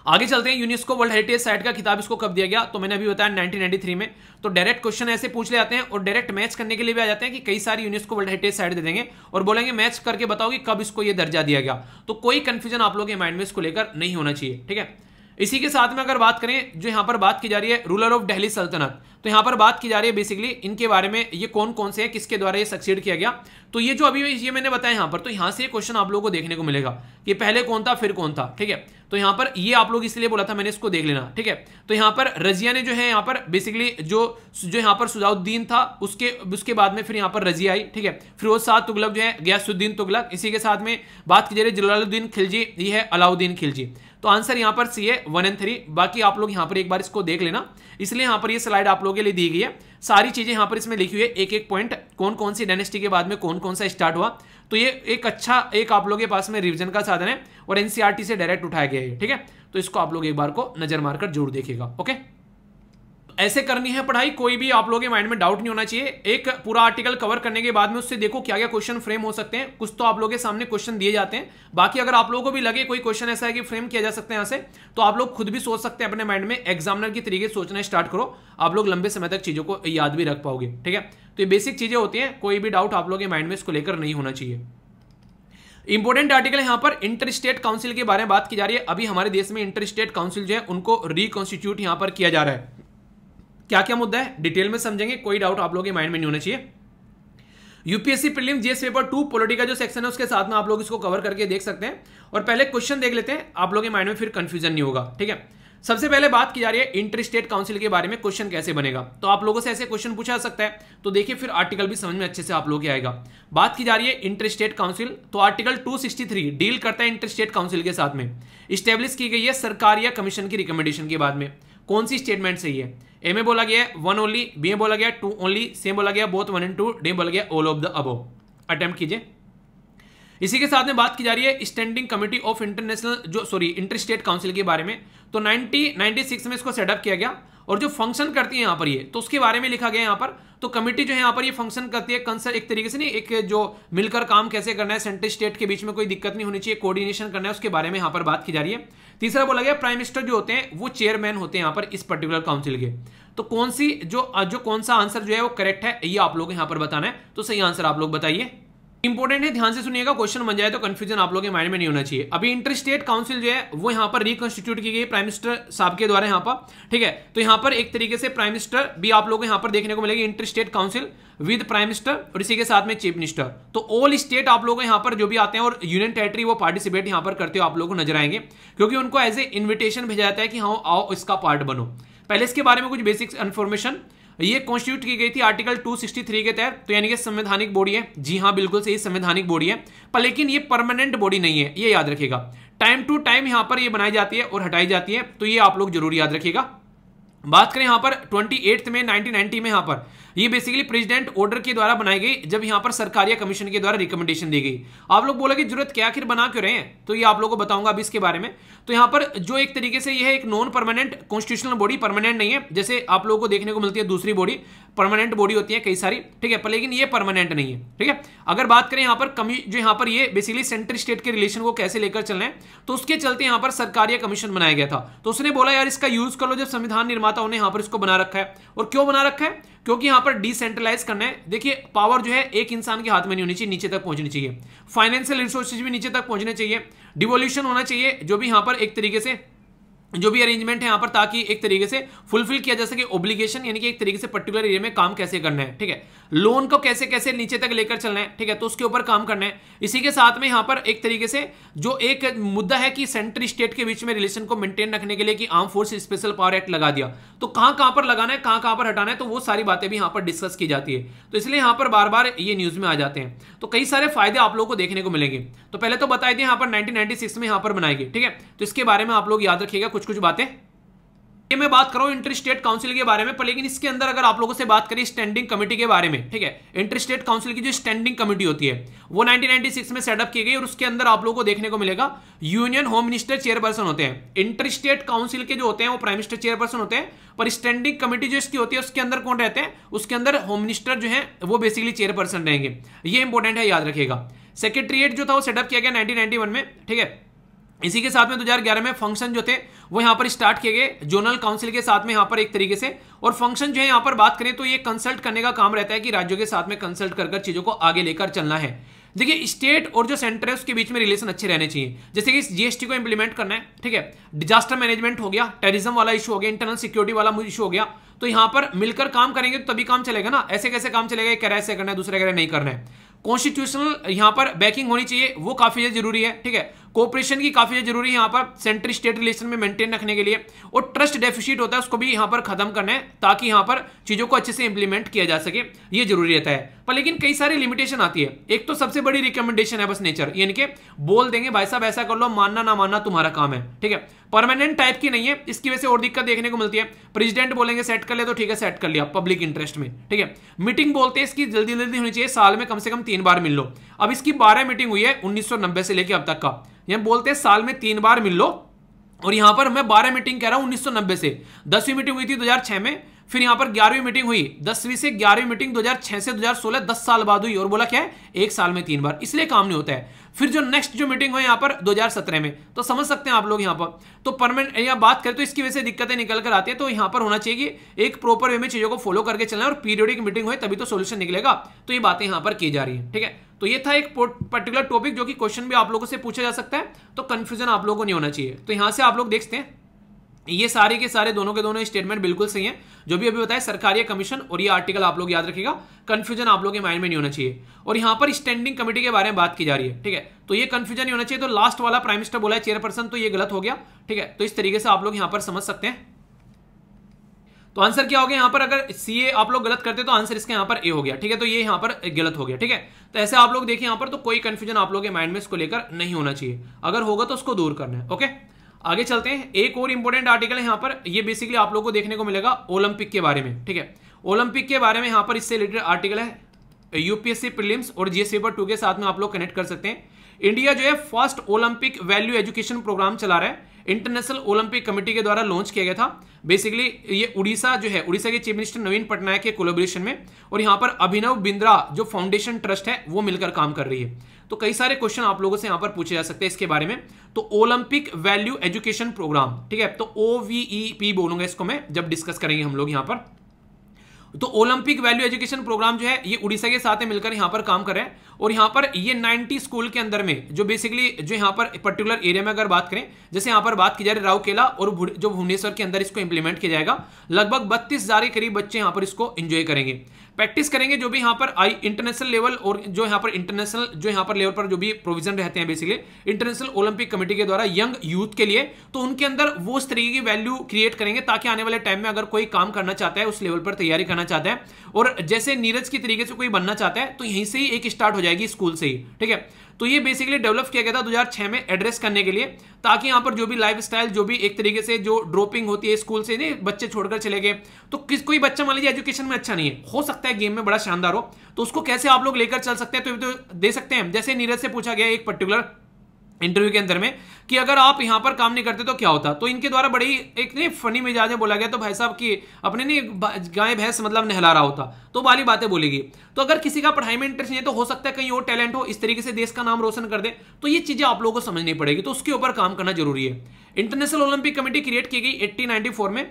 आगे चलते हैं यूनेस्को वर्ल्ड हेरिटेज साइट का किताब इसको कब दिया गया तो मैंने अभी बताया 1993 में तो डायरेक्ट क्वेश्चन ऐसे पूछ ले जाते हैं और डायरेक्ट मैच करने के लिए भी आ जाते हैं कि कई सारी यूनेस्को वर्ल्ड हेरिटेज साइट दे देंगे और बोलेंगे मैच करके बताओ कि कब इसको यह दर्जा दिया गया तो कोई कंफ्यूजन आप लोग के माइंड में इसको लेकर नहीं होना चाहिए ठीक है इसी के साथ में अगर बात करें जो यहाँ पर बात की जा रही है रूलर ऑफ डेली सल्तनत तो यहाँ पर बात की जा रही है बेसिकली इनके बारे में ये कौन कौन से हैं किसके द्वारा ये सक्सीड किया गया तो ये जो अभी ये मैंने बताया यहाँ पर तो यहाँ से क्वेश्चन आप लोगों को देखने को मिलेगा कि पहले कौन था फिर कौन था ठीक है तो यहाँ पर ये आप लोग इसलिए बोला था मैंने इसको देख लेना ठीक है तो यहाँ पर रजिया ने जो है यहाँ पर बेसिकली जो जो यहाँ पर सुजाउद्दीन था उसके उसके बाद में फिर यहाँ पर रजिया आई ठीक है फिरोज शाह तुगलक जो है गयासुद्दीन तुगलक इसी के साथ में बात की जा रही है जलालुद्दीन खिलजी ये है अलाउद्दीन खिलजी तो आंसर यहां पर सी है वन एंड थ्री बाकी आप लोग यहां पर एक बार इसको देख लेना इसलिए यहां पर ये स्लाइड आप लोगों के लिए दी गई है सारी चीज़ें यहां पर इसमें लिखी हुई है एक एक पॉइंट कौन कौन सी डायनेस्टी के बाद में कौन कौन सा स्टार्ट हुआ तो ये एक अच्छा एक आप लोगों के पास में रिविजन का साधन है और एनसीआरटी e से डायरेक्ट उठाया गया है ठीक है तो इसको आप लोग एक बार को नज़र मारकर जरूर देखिएगा ओके ऐसे करनी है पढ़ाई कोई भी आप लोगों के माइंड में डाउट नहीं होना चाहिए एक पूरा आर्टिकल कवर करने के बाद में उससे देखो क्या क्या क्वेश्चन फ्रेम हो सकते हैं कुछ तो आप लोगों के सामने क्वेश्चन दिए जाते हैं बाकी अगर आप लोगों को भी लगे कोई क्वेश्चन ऐसा है कि फ्रेम किया जा सकता है यहाँ से तो आप लोग खुद भी सोच सकते हैं अपने माइंड में एग्जामिनर की तरीके सोचना स्टार्ट करो आप लोग लंबे समय तक चीज़ों को याद भी रख पाओगे ठीक है तो ये बेसिक चीज़ें होती हैं कोई भी डाउट आप लोगों के माइंड में इसको लेकर नहीं होना चाहिए इंपॉर्टेंट आर्टिकल यहाँ पर इंटर स्टेट काउंसिल के बारे में बात की जा रही है अभी हमारे देश में इंटर स्टेट काउंसिल जो है उनको रिकॉन्स्टिट्यूट यहां पर किया जा रहा है क्या क्या मुद्दा है डिटेल में समझेंगे कोई डाउट आप लोगों के माइंड में नहीं होना चाहिए UPSC prelims GS paper two का जो सेक्शन है उसके साथ में आप लोग इसको कवर करके देख सकते हैं और पहले क्वेश्चन देख लेते हैं आप लोगों के माइंड में फिर कंफ्यूजन नहीं होगा ठीक है सबसे पहले बात की जा रही है इंटर स्टेट काउंसिल के बारे में क्वेश्चन कैसे बनेगा तो आप लोगों से ऐसे क्वेश्चन पूछा जा सकता है तो देखिए फिर आर्टिकल भी समझ में अच्छे से आप लोगों के आएगा बात की जा रही है इंटर स्टेट काउंसिल तो आर्टिकल 263 डील करता है इंटर स्टेट काउंसिल के साथ में स्टेब्लिश की गई है सरकार या कमीशन की रिकमेंडेशन के बाद में कौन सी स्टेटमेंट सही है ए में बोला गया है वन ओनली बी में बोला गया टू ओनली सेम बोला गया both one and two D बोला गया all of the above attempt कीजिए इसी के साथ में बात की जा रही है स्टैंडिंग कमिटी ऑफ इंटरनेशनल जो सॉरी इंटर स्टेट काउंसिल के बारे में तो 90 96 में इसको सेटअप किया गया और जो फंक्शन करती है यहाँ पर ये तो उसके बारे में लिखा गया यहाँ पर तो कमिटी जो है यहाँ पर ये फंक्शन करती है कंसर एक तरीके से नहीं एक जो मिलकर काम कैसे करना है सेंट्रल स्टेट के बीच में कोई दिक्कत नहीं होनी चाहिए कोऑर्डिनेशन करना है उसके बारे में यहाँ पर बात की जा रही है तीसरा बोला गया प्राइम मिनिस्टर जो होते हैं वो चेयरमैन होते हैं यहाँ पर इस पर्टिकुलर काउंसिल के तो कौन सी जो जो कौन सा आंसर जो है वो करेक्ट है ये आप लोग यहाँ पर बताना है तो सही आंसर आप लोग बताइए इंपॉर्टेंट है ध्यान से सुनिएगा क्वेश्चन बन जाए तो कंफ्यूजन आप लोगों के माइंड में नहीं होना चाहिए अभी इंटर स्टेट काउंसिल जो है वो यहाँ पर रिकॉन्स्टिट्यूट की गई प्राइम मिनिस्टर साहब के द्वारा यहाँ पर ठीक है तो यहाँ पर एक तरीके से प्राइम मिनिस्टर भी आप लोग यहाँ पर देखने को मिलेगी inter state council with prime minister और इसी के साथ में चीफ मिनिस्टर तो ऑल स्टेट आप लोग यहाँ पर जो भी आते हैं और यूनियन टेरेटरी वो पार्टिसिपेट यहाँ पर करते हो आप लोगों को नजर आएंगे क्योंकि उनको एज ए इन्विटेशन भेजा जाता है कि हाँ आओ इसका पार्ट बनो पहले इसके बारे में कुछ बेसिक इन्फॉर्मेशन ये कॉन्स्टिट्यूट की गई थी आर्टिकल 263 के तहत तो यानी कि संवैधानिक बॉडी है जी हाँ बिल्कुल सही संवैधानिक बॉडी है पर लेकिन ये परमानेंट बॉडी नहीं है ये याद रखिएगा टाइम टू टाइम यहाँ पर ये बनाई जाती है और हटाई जाती है तो ये आप लोग जरूर याद रखिएगा बात करें यहाँ पर ट्वेंटी में नाइनटीन में यहाँ पर ये बेसिकली प्रेसिडेंट ऑर्डर के द्वारा बनाई गई जब यहाँ पर सरकारी कमीशन के द्वारा रिकमेंडेशन दी गई आप लोग बोला कि जरूरत क्या आखिर बना क्यों रहे हैं तो ये आप लोगों को बताऊंगा अभी इसके बारे में तो यहाँ पर जो एक तरीके से यह एक non permanent constitutional body permanent नहीं है जैसे आप लोगों को देखने को मिलती है दूसरी बॉडी परमानेंट बॉडी होती है कई सारी ठीक है पर लेकिन ये परमानेंट नहीं है ठीक है अगर बात करें यहाँ पर कमी जो यहाँ पर ये बेसिकली सेंटर स्टेट के रिलेशन को कैसे लेकर चलना है तो उसके चलते यहाँ पर सरकारी कमीशन बनाया गया था तो उसने बोला यार इसका यूज कर लो जब संविधान निर्माता उन्हें यहाँ पर इसको बना रखा है और क्यों बना रखा है क्योंकि यहाँ पर डिसेंट्रलाइज करना है देखिए पावर जो है एक इंसान के हाथ में नहीं होनी चाहिए नीचे तक पहुंचनी चाहिए फाइनेंशियल रिसोर्सेज भी नीचे तक पहुंचने चाहिए डिवोल्यूशन होना चाहिए जो भी यहां पर एक तरीके से जो भी अरेंजमेंट है यहां पर ताकि एक तरीके से फुलफिल किया जा सके ओब्लिगेशन यानी कि एक तरीके से पर्टिकुलर एरिया में काम कैसे करना है ठीक है लोन को कैसे कैसे नीचे तक लेकर चलना है ठीक है तो उसके ऊपर काम करना है इसी के साथ में यहां पर एक तरीके से जो एक मुद्दा है कि सेंट्रल स्टेट के बीच में रिलेशन को मेंटेन रखने के लिए कि arm force special power act लगा दिया तो कहां कहां पर लगाना है कहाँ कहां पर हटाना है तो वो सारी बातें भी यहाँ पर डिस्कस की जाती है तो इसलिए यहां पर बार बार ये न्यूज़ में आ जाते हैं तो कई सारे फायदे आप लोग को देखने को मिलेंगे तो पहले तो बताए थे यहाँ पर नाइनटीन में यहाँ पर बनाएगी ठीक है तो इसके बारे में आप लोग याद रखिएगा कुछ कुछ बातें ये मैं बात करूं इंटर स्टेट काउंसिल के बारे में पर लेकिन इसके अंदर अगर आप लोगों से बात करें स्टैंडिंग कमेटी के बारे में ठीक है इंटर स्टेट काउंसिल की जो स्टैंडिंग कमेटी होती है वो 1996 में सेटअप की गई और उसके अंदर आप लोगों को देखने को मिलेगा यूनियन होम मिनिस्टर चेयरपर्सन होते हैं इंटर स्टेट काउंसिल के जो होते हैं वो प्राइम मिनिस्टर चेयरपर्सन होते हैं पर स्टैंडिंग कमेटी जो इसकी होती है उसके अंदर कौन रहते हैं उसके अंदर होम मिनिस्टर जो है वो बेसिकली चेयरपर्सन रहेंगे ये इंपॉर्टेंट है याद रखेगा सेक्रेटरीट जो था वो सेटअप किया गया नाइनटीन में ठीक है इसी के साथ में 2011 में फंक्शन जो थे वो यहाँ पर स्टार्ट किए गए जोनल काउंसिल के साथ में यहाँ पर एक तरीके से और फंक्शन जो है यहाँ पर बात करें तो ये कंसल्ट करने का काम रहता है कि राज्यों के साथ में कंसल्ट कर कर चीज़ों को आगे लेकर चलना है देखिए स्टेट और जो सेंटर है उसके बीच में रिलेशन अच्छे रहने चाहिए जैसे कि जीएसटी को इंप्लीमेंट करना है ठीक है डिजास्टर मैनेजमेंट हो गया टेरिज्म वाला इशू हो गया इंटरनल सिक्योरिटी वाला इशू हो गया तो यहाँ पर मिलकर काम करेंगे तो तभी काम चलेगा ना ऐसे कैसे काम चलेगा एक ऐसे करना है दूसरे कह नहीं करना है कॉन्स्टिट्यूशनल यहाँ पर बैकिंग होनी चाहिए वो काफी जरूरी है ठीक है कोऑपरेशन की काफ़ी जरूरी है यहाँ पर सेंट्रल स्टेट रिलेशन में मेंटेन रखने के लिए और ट्रस्ट डेफिशिट होता है उसको भी यहाँ पर खत्म करना है ताकि यहाँ पर चीज़ों को अच्छे से इंप्लीमेंट किया जा सके ये जरूरी रहता है पर लेकिन कई सारी लिमिटेशन आती है एक तो सबसे बड़ी रिकमेंडेशन है बस नेचर यानी कि बोल देंगे भाई साहब ऐसा कर लो मानना ना मानना तुम्हारा काम है ठीक है परमानेंट टाइप की नहीं है इसकी वजह से और दिक्कत देखने को मिलती है प्रेसिडेंट बोलेंगे सेट कर ले तो ठीक है सेट कर लिया पब्लिक इंटरेस्ट में ठीक है मीटिंग बोलते हैं इसकी जल्दी जल्दी होनी चाहिए साल में कम से कम तीन बार मिल लो अब इसकी बारह मीटिंग हुई है उन्नीस से लेकर अब तक का ये बोलते हैं साल में तीन बार मिल लो और यहां पर मैं बारह मीटिंग कह रहा हूं उन्नीस से दसवीं मीटिंग हुई थी दो में फिर यहां पर ग्यारहवीं मीटिंग हुई दसवीं से ग्यारहवीं मीटिंग 2006 से 2016 दस साल बाद हुई और बोला क्या है एक साल में तीन बार इसलिए काम नहीं होता है फिर जो नेक्स्ट जो मीटिंग हुई यहां पर 2017 में तो समझ सकते हैं आप लोग यहां पर तो परमानेंट यहां बात करें तो इसकी वजह से दिक्कतें निकल कर आती है तो यहां पर होना चाहिए एक प्रॉपर वे में चीजों को फॉलो करके चलना है और पीरियडिक मीटिंग हुई तभी तो सोल्यूशन निकलेगा तो ये बातें यहां पर की जा रही है ठीक है तो ये था एक पर्टिकुलर टॉपिक जो कि क्वेश्चन भी आप लोगों से पूछा जा सकता है तो कंफ्यूजन आप लोगों को नहीं होना चाहिए तो यहां से आप लोग देखते हैं ये सारे के सारे दोनों के दोनों स्टेटमेंट बिल्कुल सही है जो भी अभी बताया सरकारी कमीशन और ये आर्टिकल आप लोग याद रखिएगा कंफ्यूजन आप लोग के माइंड में नहीं होना चाहिए और यहां पर स्टैंडिंग कमेटी के बारे में बात की जा रही है ठीक है तो ये कंफ्यूजन नहीं होना चाहिए तो लास्ट वाला प्राइम मिनिस्टर बोला है चेयरपर्सन तो ये गलत हो गया ठीक है तो इस तरीके से आप लोग यहां पर समझ सकते हैं तो आंसर क्या हो गया यहां पर अगर सीए आप लोग गलत करते तो आंसर इसके यहां पर ए हो गया ठीक है तो ये यहां पर गलत हो गया ठीक है तो ऐसे आप लोग देखिए यहां पर तो कोई कंफ्यूजन आप लोग के माइंड में इसको लेकर नहीं होना चाहिए अगर होगा तो उसको दूर करना है ओके आगे चलते हैं एक और इंपॉर्टेंट आर्टिकल है यहां पर ये बेसिकली आप लोग को देखने को मिलेगा ओलंपिक के बारे में ठीक है ओलंपिक के बारे में यहां पर इससे रिलेटेड आर्टिकल है यूपीएससी प्रीलिम्स और जीएस पेपर टू के साथ में आप लोग कनेक्ट कर सकते हैं इंडिया जो है first Olympic value education programme चला रहा है इंटरनेशनल ओलंपिक कमेटी के द्वारा लॉन्च किया गया था बेसिकली ये उड़ीसा जो है उड़ीसा के चीफ मिनिस्टर नवीन पटनायक के कोलोबरेशन में और यहाँ पर अभिनव बिंद्रा जो फाउंडेशन ट्रस्ट है वो मिलकर काम कर रही है तो कई सारे क्वेश्चन आप लोगों से यहाँ पर पूछे जा सकते हैं इसके बारे में तो ओलंपिक वैल्यू एजुकेशन प्रोग्राम ठीक है तो ओ पी e बोलूंगा इसको मैं जब डिस्कस करेंगे हम लोग यहाँ पर तो ओलंपिक वैल्यू एजुकेशन प्रोग्राम जो है ये उड़ीसा के साथ मिलकर यहां पर काम कर रहे हैं और यहां पर ये 90 स्कूल के अंदर में जो बेसिकली जो यहां पर पर्टिकुलर एरिया में अगर बात करें जैसे यहां पर बात की जा रही राउकेला और जो भुवनेश्वर के अंदर इसको इंप्लीमेंट किया जाएगा लगभग बत्तीस हजार के करीब बच्चे यहां पर इसको एंजॉय करेंगे प्रैक्टिस करेंगे जो भी यहां पर आई इंटरनेशनल लेवल और जो यहां पर इंटरनेशनल जो यहां पर लेवल पर जो भी प्रोविजन रहते हैं बेसिकली इंटरनेशनल ओलंपिक कमेटी के द्वारा यंग यूथ के लिए तो उनके अंदर वो उस तरीके की वैल्यू क्रिएट करेंगे ताकि आने वाले टाइम में अगर कोई काम करना चाहता है उस लेवल पर तैयारी करना चाहता है और जैसे नीरज की तरीके से कोई बनना चाहता है तो यहीं से ही एक स्टार्ट हो जाए जाएगी स्कूल से ही ठीक है तो ये बेसिकली डेवलप किया गया था 2006 में एड्रेस करने के लिए ताकि यहाँ पर जो भी लाइफ स्टाइल जो भी एक तरीके से जो ड्रॉपिंग होती है स्कूल से नहीं बच्चे छोड़कर चले गए तो किस कोई बच्चा मान लीजिए एजुकेशन में अच्छा नहीं है हो सकता है गेम में बड़ा शानदार हो तो उसको कैसे आप लोग लेकर चल सकते हैं तो, तो दे सकते हैं जैसे नीरज से पूछा गया एक पर्टिकुलर इंटरव्यू के अंदर में कि अगर आप यहाँ पर काम नहीं करते तो क्या होता तो इनके द्वारा बड़ी एक नहीं फनी मिजाज में बोला गया तो भाई साहब की अपने नहीं गाय भैंस मतलब नहला रहा होता तो वाली बातें बोलेगी तो अगर किसी का पढ़ाई में इंटरेस्ट नहीं है तो हो सकता है कहीं और टैलेंट हो इस तरीके से देश का नाम रोशन कर दे तो ये चीज़ें आप लोगों को समझनी पड़ेगी तो उसके ऊपर काम करना जरूरी है इंटरनेशनल ओलंपिक कमेटी क्रिएट की गई एट्टी में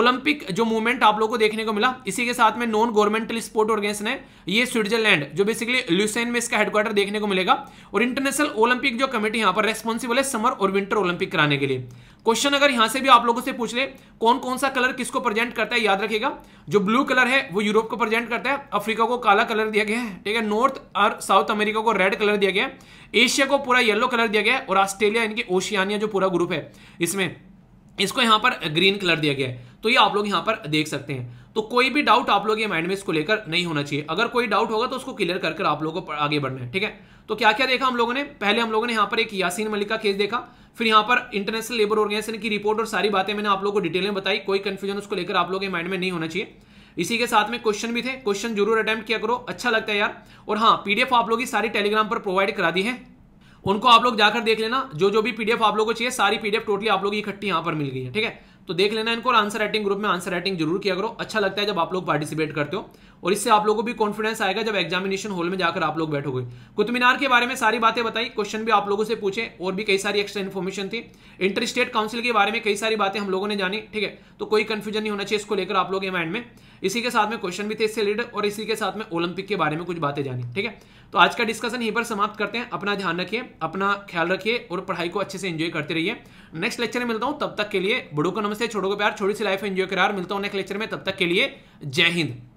ओलंपिक जो मूवमेंट आप लोग को देखने को मिला इसी के साथ में नॉन गवर्नमेंटल स्पोर्ट ऑर्गेनाइजेशन है ये स्विट्जरलैंड जो बेसिकली ल्यूसेन में इसका हेडक्वार्टर देखने को मिलेगा और इंटरनेशनल ओलंपिक जो कमेटी यहां पर रेस्पॉन्सिबल है समर और विंटर ओलंपिक कराने के लिए क्वेश्चन अगर यहां से भी आप लोगों से पूछ ले कौन कौन सा कलर किसको प्रेजेंट करता है याद रखिएगा जो ब्लू कलर है वो यूरोप को प्रेजेंट करता है अफ्रीका को काला कलर दिया गया है ठीक है नॉर्थ और साउथ अमेरिका को रेड कलर दिया गया है एशिया को पूरा येलो कलर दिया गया है और ऑस्ट्रेलिया इनकी ओशियानिया जो पूरा ग्रुप है इसमें इसको यहाँ पर ग्रीन कलर दिया गया है तो ये आप लोग यहाँ पर देख सकते हैं तो कोई भी डाउट आप लोग ये माइंड में इसको लेकर नहीं होना चाहिए अगर कोई डाउट होगा तो उसको क्लियर कर आप लोगों को आगे बढ़ना है ठीक है तो क्या क्या देखा हम लोगों ने पहले हम लोगों ने यहाँ पर एक यासीन मलिक का केस देखा फिर यहाँ पर इंटरनेशनल लेबर ऑर्गेनाइजेशन की रिपोर्ट और सारी बातें मैंने आप लोगों को डिटेल में बताई कोई कंफ्यूजन उसको लेकर आप लोगों के माइंड में नहीं होना चाहिए इसी के साथ में क्वेश्चन भी थे क्वेश्चन जरूर अटेम्प्ट किया करो अच्छा लगता है यार और हाँ पीडीएफ आप लोग सारी टेलीग्राम पर प्रोवाइड करा दी है उनको आप लोग जाकर देख लेना जो जो भी पीडीएफ आप लोग को चाहिए सारी पीडीएफ टोटली आप लोग इकट्ठी यहाँ पर मिल गई है ठीक है तो देख लेना इनको आंसर राइटिंग ग्रुप में आंसर राइटिंग जरूर किया करो अच्छा लगता है जब आप लोग पार्टिसिपेट करते हो और इससे आप लोगों को भी कॉन्फिडेंस आएगा जब एग्जामिनेशन हॉल में जाकर आप लोग बैठोगे कुतमीनार के बारे में सारी बातें बताई क्वेश्चन भी आप लोगों से पूछे और भी कई सारी एक्स्ट्रा इन्फॉर्मेशन थी इंटर स्टेट काउंसिल के बारे में कई सारी बातें हम लोगों ने जानी ठीक है तो कोई कंफ्यूजन नहीं होना चाहिए इसको लेकर आप लोग माइंड में इसी के साथ में क्वेश्चन भी थे इससे रिलेटेड और इसी के साथ में ओलंपिक के बारे में कुछ बातें जानी ठीक है तो आज का डिस्कशन यहीं पर समाप्त करते हैं अपना ध्यान रखिए अपना ख्याल रखिए और पढ़ाई को अच्छे से एंजॉय करते रहिए नेक्स्ट लेक्चर में मिलता हूं तब तक के लिए बड़ों को नमस्ते छोड़ो को प्यार छोटी सी लाइफ एंजॉय करार मिलता हूं नेक्स्ट लेक्चर में तब तक के लिए जय हिंद